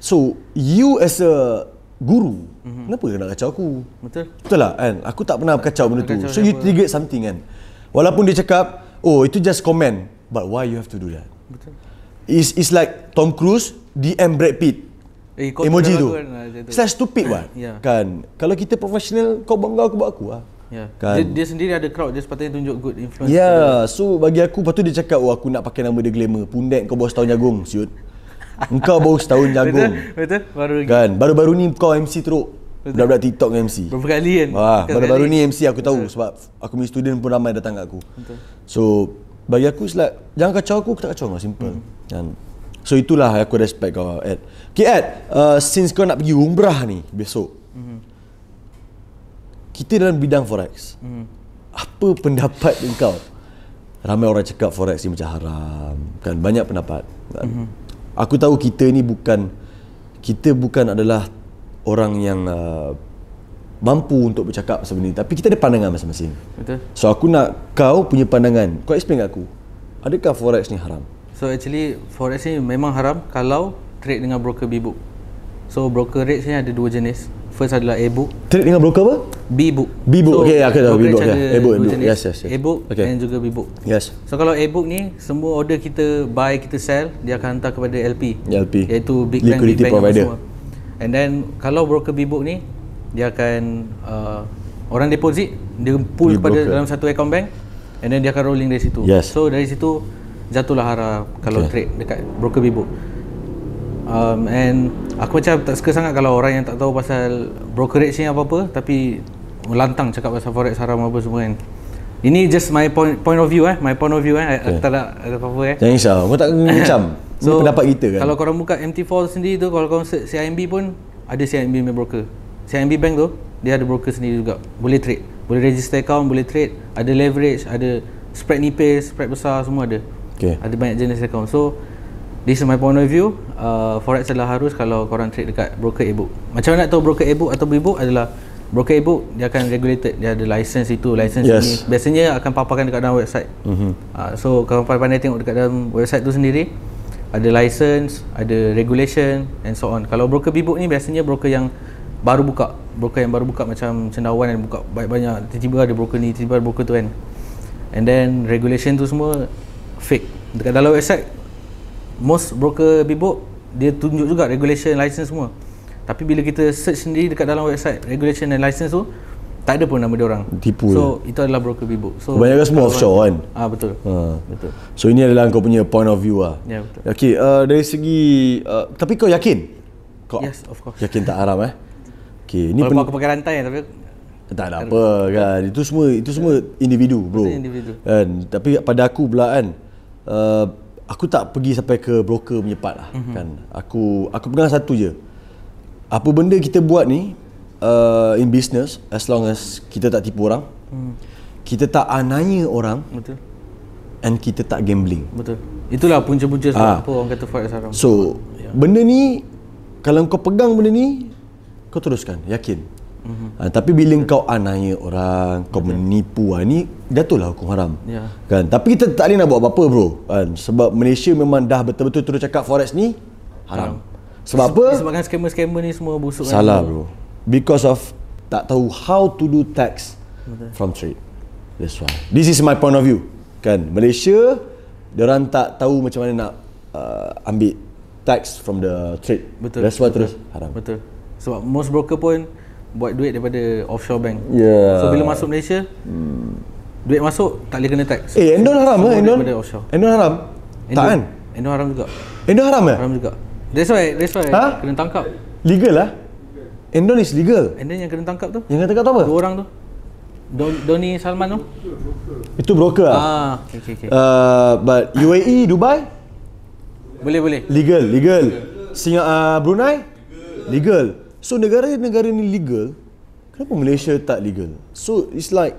so you as a guru mm-hmm. kenapa nak kacau aku betul betul lah kan aku tak pernah kacau benda tu so siapa? you trigger something kan Walaupun dia cakap, oh itu just comment. But why you have to do that? Betul. It's, it's like Tom Cruise DM Brad Pitt. Eh, Emoji tu. Kan, lah, stupid lah. *coughs* yeah. Kan. Kalau kita profesional, kau bangga aku buat aku lah. Yeah. Kan? Dia, dia sendiri ada crowd dia sepatutnya tunjuk good influence. Ya, yeah. so bagi aku patut dia cakap oh aku nak pakai nama dia glamour. Pundek kau bawa setahun jagung, siut. Engkau baru setahun *laughs* jagung. Betul? Betul? Baru lagi. Kan, baru-baru ni kau MC teruk. Budak-budak TikTok dengan MC Berapa kali kan? Wah, baru-baru ni MC aku tahu Betul. Sebab aku punya student pun ramai datang kat aku Betul. So Bagi aku selat like, Jangan kacau aku, aku tak kacau kau Simple hmm Dan, So itulah aku respect kau Ed Okay Ed uh, Since kau nak pergi umrah ni Besok hmm Kita dalam bidang forex hmm Apa pendapat *laughs* kau? Ramai orang cakap forex ni macam haram Kan banyak pendapat kan? hmm Aku tahu kita ni bukan Kita bukan adalah orang yang uh, mampu untuk bercakap sebenarnya tapi kita ada pandangan masing-masing betul so aku nak kau punya pandangan kau explain kat aku adakah forex ni haram so actually forex ni memang haram kalau trade dengan broker B-book so broker rate ni ada dua jenis first adalah A-book trade dengan broker apa B-book B-book so, okay aku tahu B-book ya yeah. A-book, A-book. yes juga B-book yes so kalau A-book ni semua order kita buy kita sell dia akan hantar kepada LP LP iaitu big liquidity bank liquidity bank semua. And then kalau broker bibuk ni dia akan uh, orang deposit dia pull dia kepada dalam satu account bank and then dia akan rolling dari situ. Yes. So dari situ jatuhlah harap kalau okay. trade dekat broker bibuk. Um, and aku macam tak suka sangat kalau orang yang tak tahu pasal brokerage ni apa-apa tapi lantang cakap pasal forex haram apa semua kan. Ini just my point point of view eh, my point of view eh. Okay. tak ada apa-apa eh. Jangan risau, aku tak *coughs* kecam. So, Ini pendapat kita kan. Kalau korang buka MT4 sendiri tu, kalau korang search CIMB pun, ada CIMB punya broker. CIMB Bank tu, dia ada broker sendiri juga. Boleh trade. Boleh register account, boleh trade. Ada leverage, ada spread nipis, spread besar, semua ada. Okay. Ada banyak jenis account. So, this is my point of view. Uh, Forex adalah harus kalau korang trade dekat broker e Macam mana nak tahu broker e atau e adalah Broker e dia akan regulated dia ada license itu license yes. ini biasanya akan paparkan dekat dalam website. Mm-hmm. Uh, so kalau pandai-pandai tengok dekat dalam website tu sendiri ada license, ada regulation and so on. Kalau broker bibuk ni biasanya broker yang baru buka, broker yang baru buka macam cendawan yang buka banyak-banyak, tiba-tiba ada broker ni, tiba-tiba broker tu kan. And then regulation tu semua fake. Dekat dalam website most broker bibuk dia tunjuk juga regulation, license semua. Tapi bila kita search sendiri dekat dalam website regulation and license tu tak ada pun nama dia orang. Tipu. So itu adalah broker bibuk. So banyak semua offshore kan. Ah betul. Ha. Betul. So ini adalah kau punya point of view ah. Ya betul. Okay, uh, dari segi uh, tapi kau yakin? Kau yes, of course. Yakin tak haram eh? Okey, ini pen- aku pakai rantai tapi tak ada apa kan itu semua itu semua individu bro individu. kan tapi pada aku pula kan uh, aku tak pergi sampai ke broker punya part lah mm-hmm. kan aku aku pegang satu je apa benda kita buat ni uh, in business as long as kita tak tipu orang. Hmm. Kita tak anaya orang. Betul. And kita tak gambling. Betul. Itulah punca-punca ha. apa orang kata forex sekarang. So, yeah. benda ni kalau kau pegang benda ni kau teruskan, yakin. Mm-hmm. Ha, tapi bila kau anaya orang, kau Betul. menipu ha, ni jatuhlah hukum haram. Yeah. Kan? Tapi kita tak boleh nak buat apa-apa bro. Ha, sebab Malaysia memang dah betul-betul terus cakap forex ni haram. haram. Sebab Se- apa? Sebabkan skamer-skamer ni semua busuk kan? Salah kan? bro because of tak tahu how to do tax from trade. That's why. This is my point of view. Kan Malaysia, orang tak tahu macam mana nak uh, ambil tax from the trade. Betul. That's why terus haram. Betul. Sebab most broker pun buat duit daripada offshore bank. Yeah. So bila masuk Malaysia, hmm. duit masuk tak boleh kena tax. Eh, endon haram ke eh, endon? Endon haram. Endon. Tak kan? Endon haram juga. Endon haram ya? Haram juga. That's why, that's why ha? kena tangkap. Legal lah. And Don is legal. And then yang kena tangkap tu? Yang kena tangkap tu apa? Dua orang tu. Don, Doni Salman tu. Itu broker lah. Ah, okay, okay. Uh, but UAE, Dubai? Boleh, boleh. Legal, legal. Singa, uh, Brunei? Legal. So negara-negara ni legal, kenapa Malaysia tak legal? So it's like,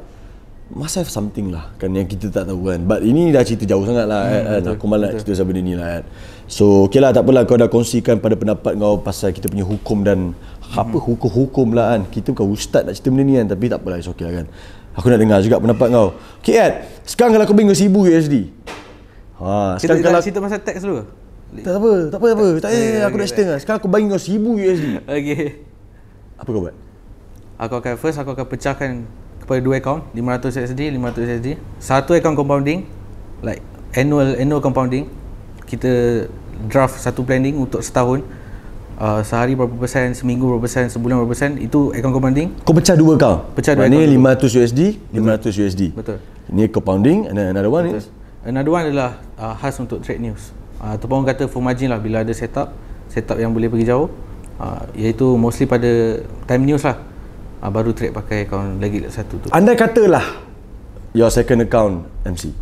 must have something lah kan yang kita tak tahu kan but ini dah cerita jauh sangat lah hmm, kan? aku malas cerita pasal benda ni lah kan so ok lah takpelah kau dah kongsikan pada pendapat kau pasal kita punya hukum dan apa mhm. hukum-hukum lah kan kita bukan ustaz nak cerita benda ni kan tapi tak apalah it's okay lah kan aku nak dengar juga pendapat kau ok Ed sekarang kalau aku bingung RM1,000 USD ha, kita sekarang kalau cerita masa teks dulu tak apa, tak apa, tak apa. Tak, eh, aku okay, nak eh, cerita eh. lah. Sekarang aku bagi kau seribu USD. *laughs* Okey, Apa kau buat? Aku akan first, aku akan pecahkan kepada dua akaun. 500 USD, 500 USD. Satu akaun compounding. Like annual annual compounding. Kita draft satu planning untuk setahun uh, sehari berapa persen, seminggu berapa persen, sebulan berapa persen itu account compounding. Kau pecah dua account. Pecah dua Ini 500 dua. USD, 500 Betul. USD. Betul. Ini compounding and then another one Betul. is another one adalah uh, khas untuk trade news. Uh, ataupun kata for margin lah bila ada setup, setup yang boleh pergi jauh. Uh, iaitu mostly pada time news lah. Uh, baru trade pakai account lagi satu tu. Andai katalah your second account MC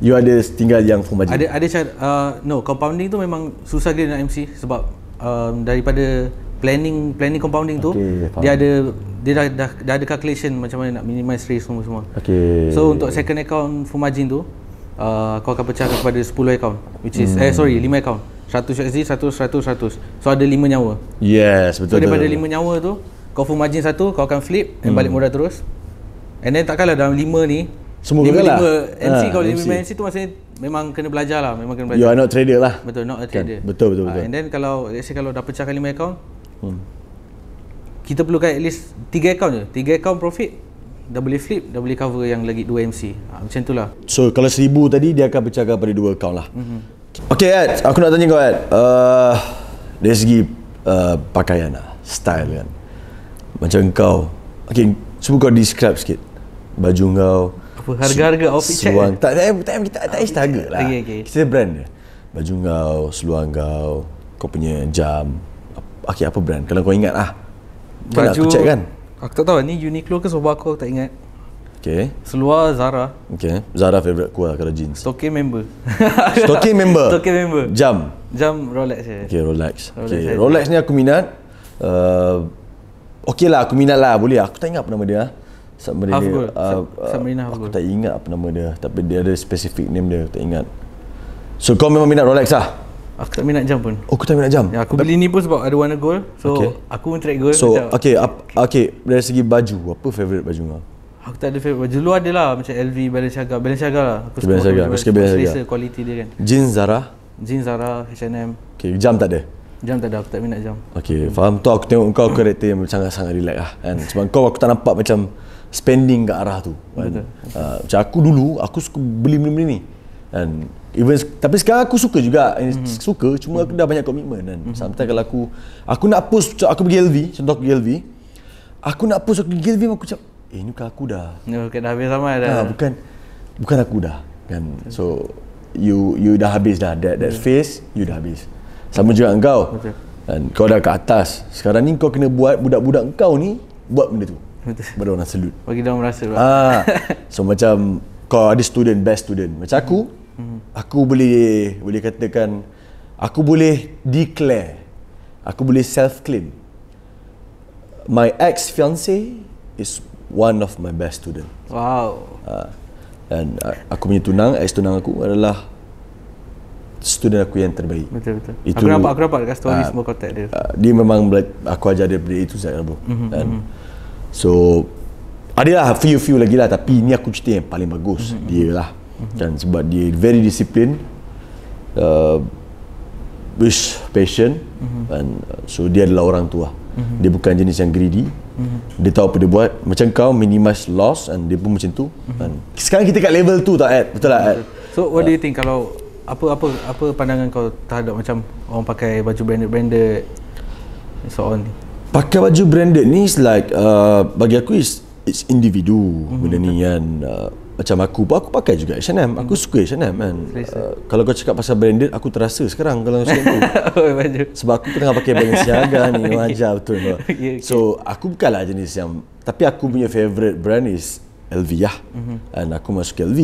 you ada tinggal yang full budget ada ada cara uh, no compounding tu memang susah gila nak MC sebab um, daripada planning planning compounding tu okay, dia ada dia dah, dah, dah ada calculation macam mana nak minimize risk semua semua okay. so untuk second account full margin tu uh, kau akan pecah kepada 10 account which is hmm. eh sorry 5 account 100 XZ 100 100 100 so ada 5 nyawa yes betul so daripada tu. 5 nyawa tu kau full margin satu kau akan flip dan hmm. balik modal terus and then takkanlah dalam 5 ni semua kena lah. MC ha, ah, kalau MC. lima MC tu maksudnya memang kena belajar lah. Memang kena belajar. You are not trader lah. Betul, not a kan? trader. Kan? Betul, betul, ah, betul. Ha, and then kalau, let's say kalau dah pecahkan lima account, hmm. kita perlukan at least tiga account je. Tiga account profit, dah boleh flip, dah boleh cover yang lagi dua MC. Ha, ah, macam tu lah. So, kalau seribu tadi, dia akan pecahkan pada dua account lah. Mm-hmm. Okay, Ed. Aku nak tanya kau, Ed. Uh, dari segi uh, pakaian lah, style kan. Macam kau. Okay, cuba kau describe sikit baju kau apa harga-harga outfit chat seluang tak tak tak kita tak tak harga lah kita brand dia baju kau seluar kau kau punya jam okey apa brand kalau kau ingat ah kan baju, check kan aku tak tahu ni Uniqlo ke sebab aku, tak ingat Okay. Seluar Zara. Okay. Zara favorite kau lah kalau jeans. Stoke member. *laughs* Stoke member. Stoke member. Jam. Jam Rolex je. Okay, Rolex. Rolex, okay. Rolex ni aku minat. Uh, okay lah, aku minat lah. Boleh Aku tak ingat apa nama dia. Submarine dia, uh, Submarine aku tak ingat apa nama dia Tapi dia ada specific name dia, tak ingat So kau memang minat Rolex lah? Aku tak minat jam pun Oh kau tak minat jam? Ya, aku beli ni pun sebab ada warna gold So okay. aku pun track So okay, up, okay, dari segi baju, apa favorite baju kau? Aku tak ada favorite baju, lu ada lah macam LV, Balenciaga Balenciaga lah aku suka Balenciaga, aku suka Balenciaga Selesa quality dia kan Jeans Zara? Jeans Zara, H&M Okay, jam tak ada? Jam tak ada, aku tak minat jam Okay, faham tu aku tengok kau karakter yang sangat-sangat relax lah kan? Sebab kau aku tak nampak macam spending ke arah tu kan. Uh, macam aku dulu aku suka beli benda-benda ni kan. Even tapi sekarang aku suka juga mm-hmm. suka cuma aku dah banyak commitment. kan. Mm-hmm. Sampai kalau aku aku nak post aku pergi LV contoh aku pergi LV aku nak post aku pergi LV aku cakap eh ni bukan aku dah. Ni ya, bukan dah habis sama dah. Ha, bukan bukan aku dah kan. So you you dah habis dah that that ya. phase you dah habis. Sama juga engkau. Betul. Dan kau dah ke atas. Sekarang ni kau kena buat budak-budak kau ni buat benda tu. Betul. Baru orang salute. Bagi dia orang merasa. Lah. Ah. *laughs* so macam kau ada student best student macam aku. Hmm. Aku boleh boleh katakan aku boleh declare. Aku boleh self claim. My ex fiance is one of my best student. Wow. Ah, dan ah, aku punya tunang, ex tunang aku adalah student aku yang terbaik. Betul betul. Itu, aku nampak aku nampak dekat story uh, ah, semua contact dia. Uh, dia memang aku ajar dia dari itu Zak Abu. Mm-hmm, dan mm-hmm. So ada lah few-few lagi lah Tapi ni aku cerita yang paling bagus mm-hmm. Dia lah mm-hmm. Kan sebab dia very disciplined uh, Wish passion mm-hmm. And uh, so dia adalah orang tua mm-hmm. Dia bukan jenis yang greedy mm-hmm. Dia tahu apa dia buat Macam kau minimize loss And dia pun macam tu mm-hmm. and Sekarang kita kat level tu tak Ed? Betul tak lah, Ed? So what uh, do you think kalau apa apa apa pandangan kau terhadap macam orang pakai baju branded branded so on pakai baju branded ni is like uh, bagi aku is it's individu mm-hmm. benda ni kan uh, macam aku pun aku pakai juga H&M aku mhm. suka H&M kan uh, kalau kau cakap pasal branded aku terasa sekarang kalau macam tu *laughs* oh, sebab aku tengah pakai *laughs* siaga ni wajar betul okay, okay. so aku bukanlah jenis yang tapi aku punya favourite brand is LV lah hmm. and aku masuk LV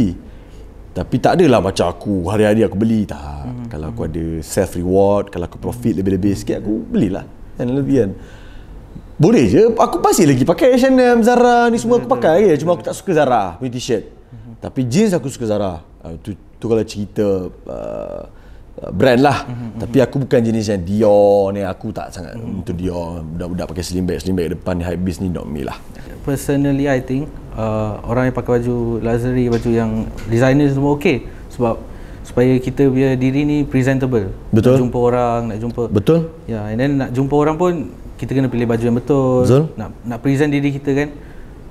tapi tak adalah macam aku hari-hari aku beli tak hmm. kalau aku mhm. ada self reward kalau aku profit hmm. lebih-lebih sikit aku belilah and LV kan hmm. Boleh je. Aku pasti lagi pakai H&M, Zara ni semua aku pakai je. Cuma aku tak suka Zara punya t-shirt. Mm-hmm. Tapi jeans aku suka Zara. Itu ah, uh, tu kalau cerita uh, brand lah. Mm-hmm. Tapi aku bukan jenis yang Dior ni. Aku tak sangat mm-hmm. untuk Dior. Budak-budak pakai slim bag, slim bag depan ni high beast ni not me lah. Personally I think uh, orang yang pakai baju luxury, baju yang designer semua okey sebab supaya kita biar diri ni presentable. Betul. Nak jumpa orang, nak jumpa. Betul. Ya, yeah, and then nak jumpa orang pun kita kena pilih baju yang betul Zul? nak nak present diri kita kan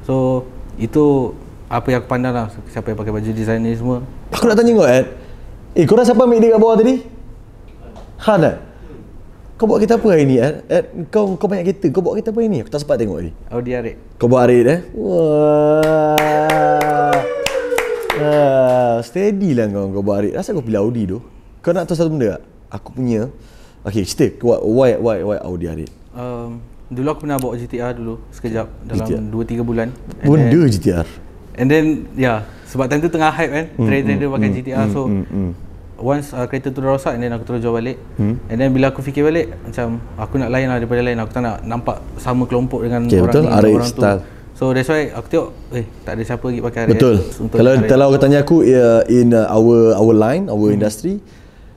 so itu apa yang aku pandang lah siapa yang pakai baju design ni semua aku nak tanya kau Ed eh korang siapa ambil dia kat bawah tadi Han eh kau buat kita apa hari ni Ed Ed kau, kau banyak kereta kau buat kita apa hari ni aku tak sempat tengok ni Audi R8 kau buat R8 eh wah Uh, steady lah kau kau buat R8 rasa kau pilih Audi tu kau nak tahu satu benda tak aku punya Okay, cerita. Why, why, why Audi r um, dulu aku pernah bawa GTR dulu sekejap dalam 2 3 bulan. Bunda then, GTR. And then yeah, sebab time tu tengah hype kan, mm, trader mm, pakai mm, GTR mm, so mm, mm. once uh, kereta tu dah rosak and then aku terus jual balik. Mm. And then bila aku fikir balik macam aku nak lain lah daripada lain aku tak nak nampak sama kelompok dengan okay, orang, betul, ni, orang style. tu. So that's why aku tengok eh tak ada siapa lagi pakai Betul. RX kalau kalau orang tanya aku uh, in uh, our our line, our mm. industry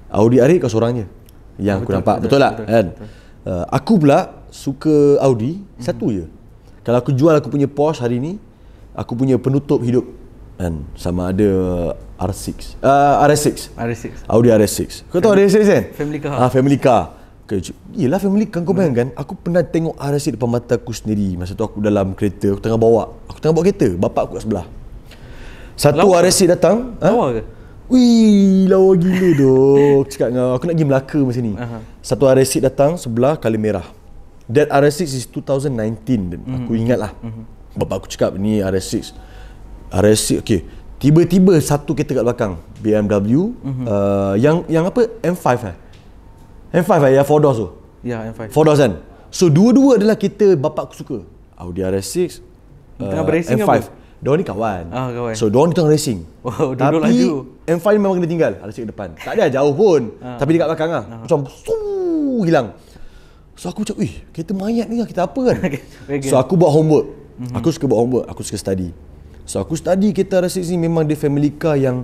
Audi RX kau seorang je yang betul, aku nampak. Betul, betul, betul tak? Betul, kan? Betul uh, aku pula suka Audi hmm satu mhm. je. Kalau aku jual aku punya Porsche hari ni, aku punya penutup hidup kan sama ada R6, uh, RS6, RS6. Audi RS6. Kau tahu RS6 kan? Family car. Ah family car. Okay, yelah family car. kau bayangkan mhm. Aku pernah tengok RS depan mata aku sendiri Masa tu aku dalam kereta Aku tengah bawa Aku tengah bawa kereta Bapak aku kat sebelah Satu RS datang ha? Lawa ha? ke? Wih, lawa gila dok. Cakap dengan aku nak pergi Melaka masa ni. Uh-huh. Satu rs datang sebelah Kali Merah. That RS6 is 2019 dan mm-hmm. aku ingat lah. Mm-hmm. Bapak aku cakap ni RS6. rs okay. Tiba-tiba satu kereta kat belakang. BMW. Mm-hmm. Uh, yang yang apa? M5 eh? M5 eh? Yang 4 doors tu? Ya, yeah, M5. 4 doors kan? So, dua-dua adalah kereta bapak aku suka. Audi RS6. Uh, M5. Apa? Dia ni kawan. Ah, kawan. So dia kita tengah racing. Oh, duduk Tapi laju. M5 memang kena tinggal. Ada cik depan. Tak ada jauh pun. Ah. Tapi dekat belakang lah. ah. Macam suu, hilang. So aku cak, "Wih, kereta mayat ni lah, kita apa kan?" *laughs* so aku buat homework. Mm-hmm. Aku suka buat homework, aku suka study. So aku study kita racing ni memang dia family car yang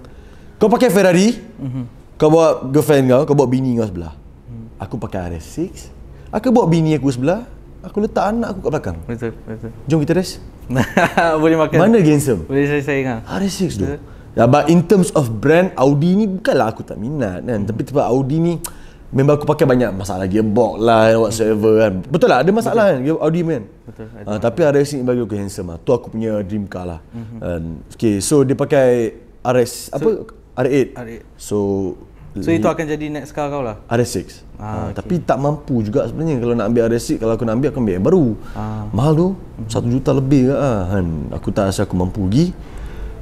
kau pakai Ferrari, mm-hmm. kau bawa girlfriend kau, kau bawa bini kau sebelah. Mm. Aku pakai RS6, aku bawa bini aku sebelah, aku letak anak aku kat belakang. Betul, betul. Jom kita race. *laughs* boleh makan. Mana Gensem? Boleh saya saya kan. R6 tu. Ya, but in terms of brand Audi ni bukanlah aku tak minat kan. Hmm. Tapi tiba Audi ni Memang aku pakai banyak masalah gearbox lah whatsoever kan. Betul lah ada masalah Betul. kan Audi man. Betul. Uh, tapi RS ni bagi aku handsome lah. Tu aku punya dream car lah. hmm Uh, okay, so dia pakai RS so, apa? R8. R8. So So itu akan jadi next car kau lah? RS6 ah, ah okay. Tapi tak mampu juga sebenarnya Kalau nak ambil RS6 Kalau aku nak ambil Aku ambil yang baru ah. Mahal tu mhm. Satu mm-hmm. juta lebih ke ah, kan? Aku tak rasa aku mampu pergi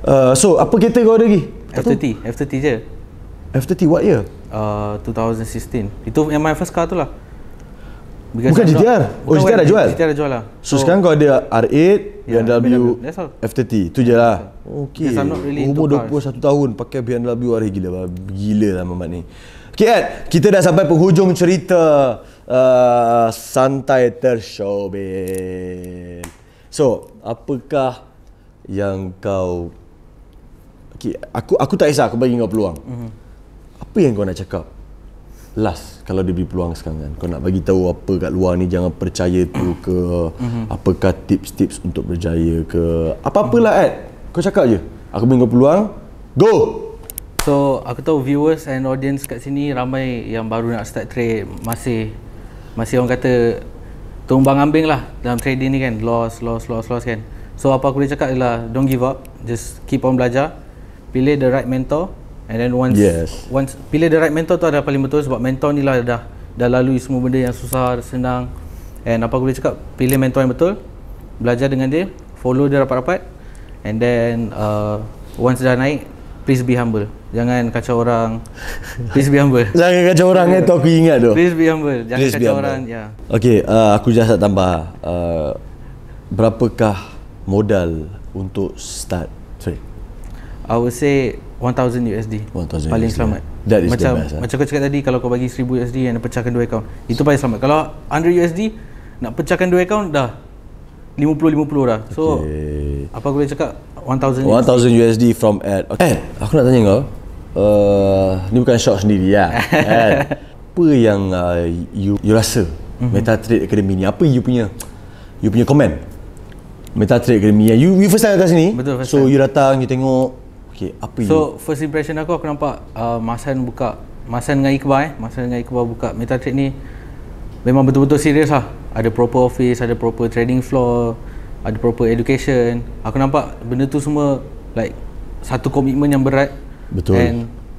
uh, So apa kereta kau ada lagi? F30 F30 je F30 what year? Uh, 2016 Itu yang my first car tu lah Because Bukan GTR. Oh, GTR dah jual? GTR dah jual lah. So, so sekarang kau ada R8, yeah, BMW, F30. Itu je lah. Okay. Because I'm not really Umur 21 tahun pakai BMW R8 gila. Lah. Gila lah Mamat ni. Okay, Ed. Kita dah sampai penghujung cerita uh, Santai Tershow, So, apakah yang kau... Okay, aku aku tak kisah. Aku bagi kau peluang. Mm-hmm. Apa yang kau nak cakap last kalau diberi peluang sekarang kan kau nak bagi tahu apa kat luar ni jangan percaya tu ke mm-hmm. apakah tips-tips untuk berjaya ke apa-apalah Ed kau cakap je aku beri kau peluang go so aku tahu viewers and audience kat sini ramai yang baru nak start trade masih masih orang kata tumbang ambing lah dalam trading ni kan loss loss loss loss kan so apa aku boleh cakap ialah don't give up just keep on belajar pilih the right mentor And then once yes. once pilih the right mentor tu ada paling betul sebab mentor ni lah dah dah lalui semua benda yang susah, senang. And apa aku boleh cakap, pilih mentor yang betul, belajar dengan dia, follow dia rapat-rapat. And then uh, once dah naik, please be humble. Jangan kacau orang. Please be humble. *laughs* Jangan kacau orang eh, tu aku ingat tu. Please be humble. Jangan please kacau orang. Ya. Yeah. Okay, uh, aku just nak tambah. Uh, berapakah modal untuk start? Sorry. I would say 1000 USD 1000 paling selamat that is macam, the best eh? macam aku cakap tadi kalau kau bagi 1000 USD yang pecahkan dua akaun itu paling selamat kalau under USD nak pecahkan dua akaun dah 50-50 dah so okay. apa aku boleh cakap 1000 1000 USD from ad okay. eh aku nak tanya kau uh, ni bukan shock sendiri ya *laughs* eh, apa yang uh, you, you rasa mm-hmm. MetaTrade Academy ni apa you punya you punya komen MetaTrade Academy ya. you, you first time kat sini betul first so time. you datang you tengok Okay, apa so, you? first impression aku, aku nampak uh, Masan buka Masan dengan Iqbal eh Masan dengan Iqbal buka Metatrade ni Memang betul-betul serius lah Ada proper office, ada proper trading floor Ada proper education Aku nampak benda tu semua Like Satu komitmen yang berat Betul And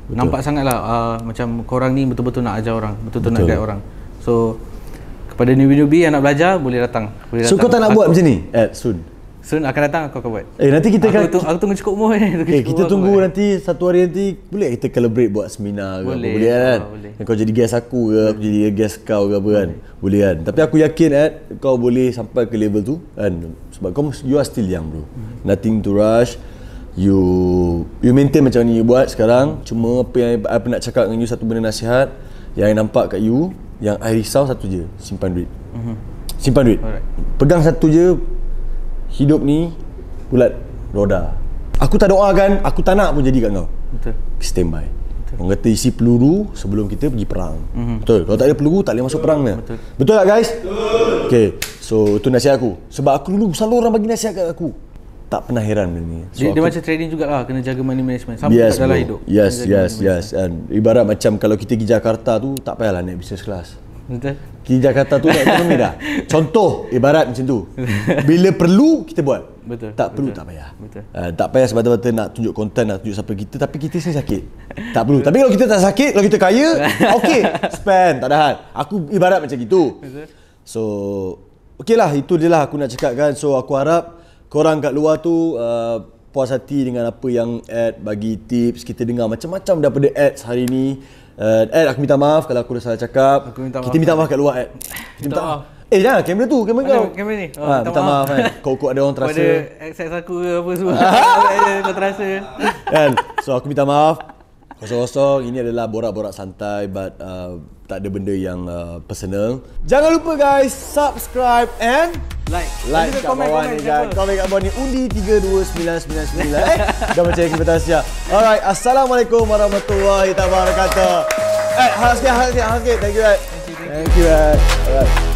betul. Nampak sangat lah uh, Macam korang ni betul-betul nak ajar orang Betul-betul nak guide orang So Kepada newbie-newbie yang nak belajar Boleh datang boleh So datang. kau tak nak aku, buat macam ni? Eh soon? Soon akan datang aku akan buat. Eh nanti kita aku, kan tu, aku tunggu cukup umur eh. Tunggu eh kita tunggu buat. nanti satu hari nanti boleh kita calibrate buat seminar ke boleh, boleh kan. Ah, boleh. Kan kau jadi guest aku ke aku jadi guest kau ke apa kan? boleh. kan. Boleh Tapi aku yakin eh kau boleh sampai ke level tu kan sebab kau you are still young bro. Hmm. Nothing to rush. You you maintain macam ni you buat sekarang. Cuma apa yang apa nak cakap dengan you satu benda nasihat yang I nampak kat you yang I risau satu je, simpan duit. Mhm. Simpan duit. Pegang satu je hidup ni bulat roda. Aku tak doa doakan, aku tak nak pun jadi kat kau. Betul. Standby. Betul. Orang kata isi peluru sebelum kita pergi perang. Mm-hmm. Betul. Kalau tak ada peluru tak boleh masuk Betul. perang dia. Betul. Betul tak guys? Betul. Okay. So itu nasihat aku. Sebab aku dulu selalu orang bagi nasihat kat aku. Tak pernah heran benda ni. So, dia, aku, dia macam trading jugalah kena jaga money management. Sama yes, dalam hidup. Yes, yes, yes. And ibarat macam kalau kita pergi Jakarta tu tak payahlah naik business class. Betul. Kini Jakarta tu tak ekonomi dah. *laughs* Contoh ibarat macam tu. Bila perlu kita buat. Betul. Tak perlu Betul. tak payah. Betul. Uh, tak payah semata-mata nak tunjuk konten nak tunjuk siapa kita tapi kita sini sakit. Tak perlu. Betul. Tapi kalau kita tak sakit, kalau kita kaya, *laughs* okey, spend, tak ada hal. Aku ibarat macam gitu. So, So, lah, itu dia lah aku nak cakapkan. So aku harap korang kat luar tu uh, puas hati dengan apa yang ad bagi tips kita dengar macam-macam daripada Ed hari ni Uh, aku minta maaf kalau aku dah salah cakap. Aku minta maaf. Kita minta maaf kat luar, Ed. Eh. Kita minta, maaf. Eh, jangan. Kamera tu. Kamera kau. Kamera ni. Ah, oh, ha, minta, maaf. maaf kan. Kau kok ada orang terasa. Kau ada akses aku ke apa semua. *laughs* kau terasa. Kan? So, aku minta maaf. Kosong-kosong. Ini adalah borak-borak santai. But, uh, tak ada benda yang uh, personal. Jangan lupa guys, subscribe and like. Like kat komen, bawah komen, ni guys. Komen kat bawah ni. Undi 32999. eh, dah macam kita tak siap. Alright, Assalamualaikum warahmatullahi wabarakatuh. Eh, hal sikit, hal Thank you, guys. Thank you, guys. Alright.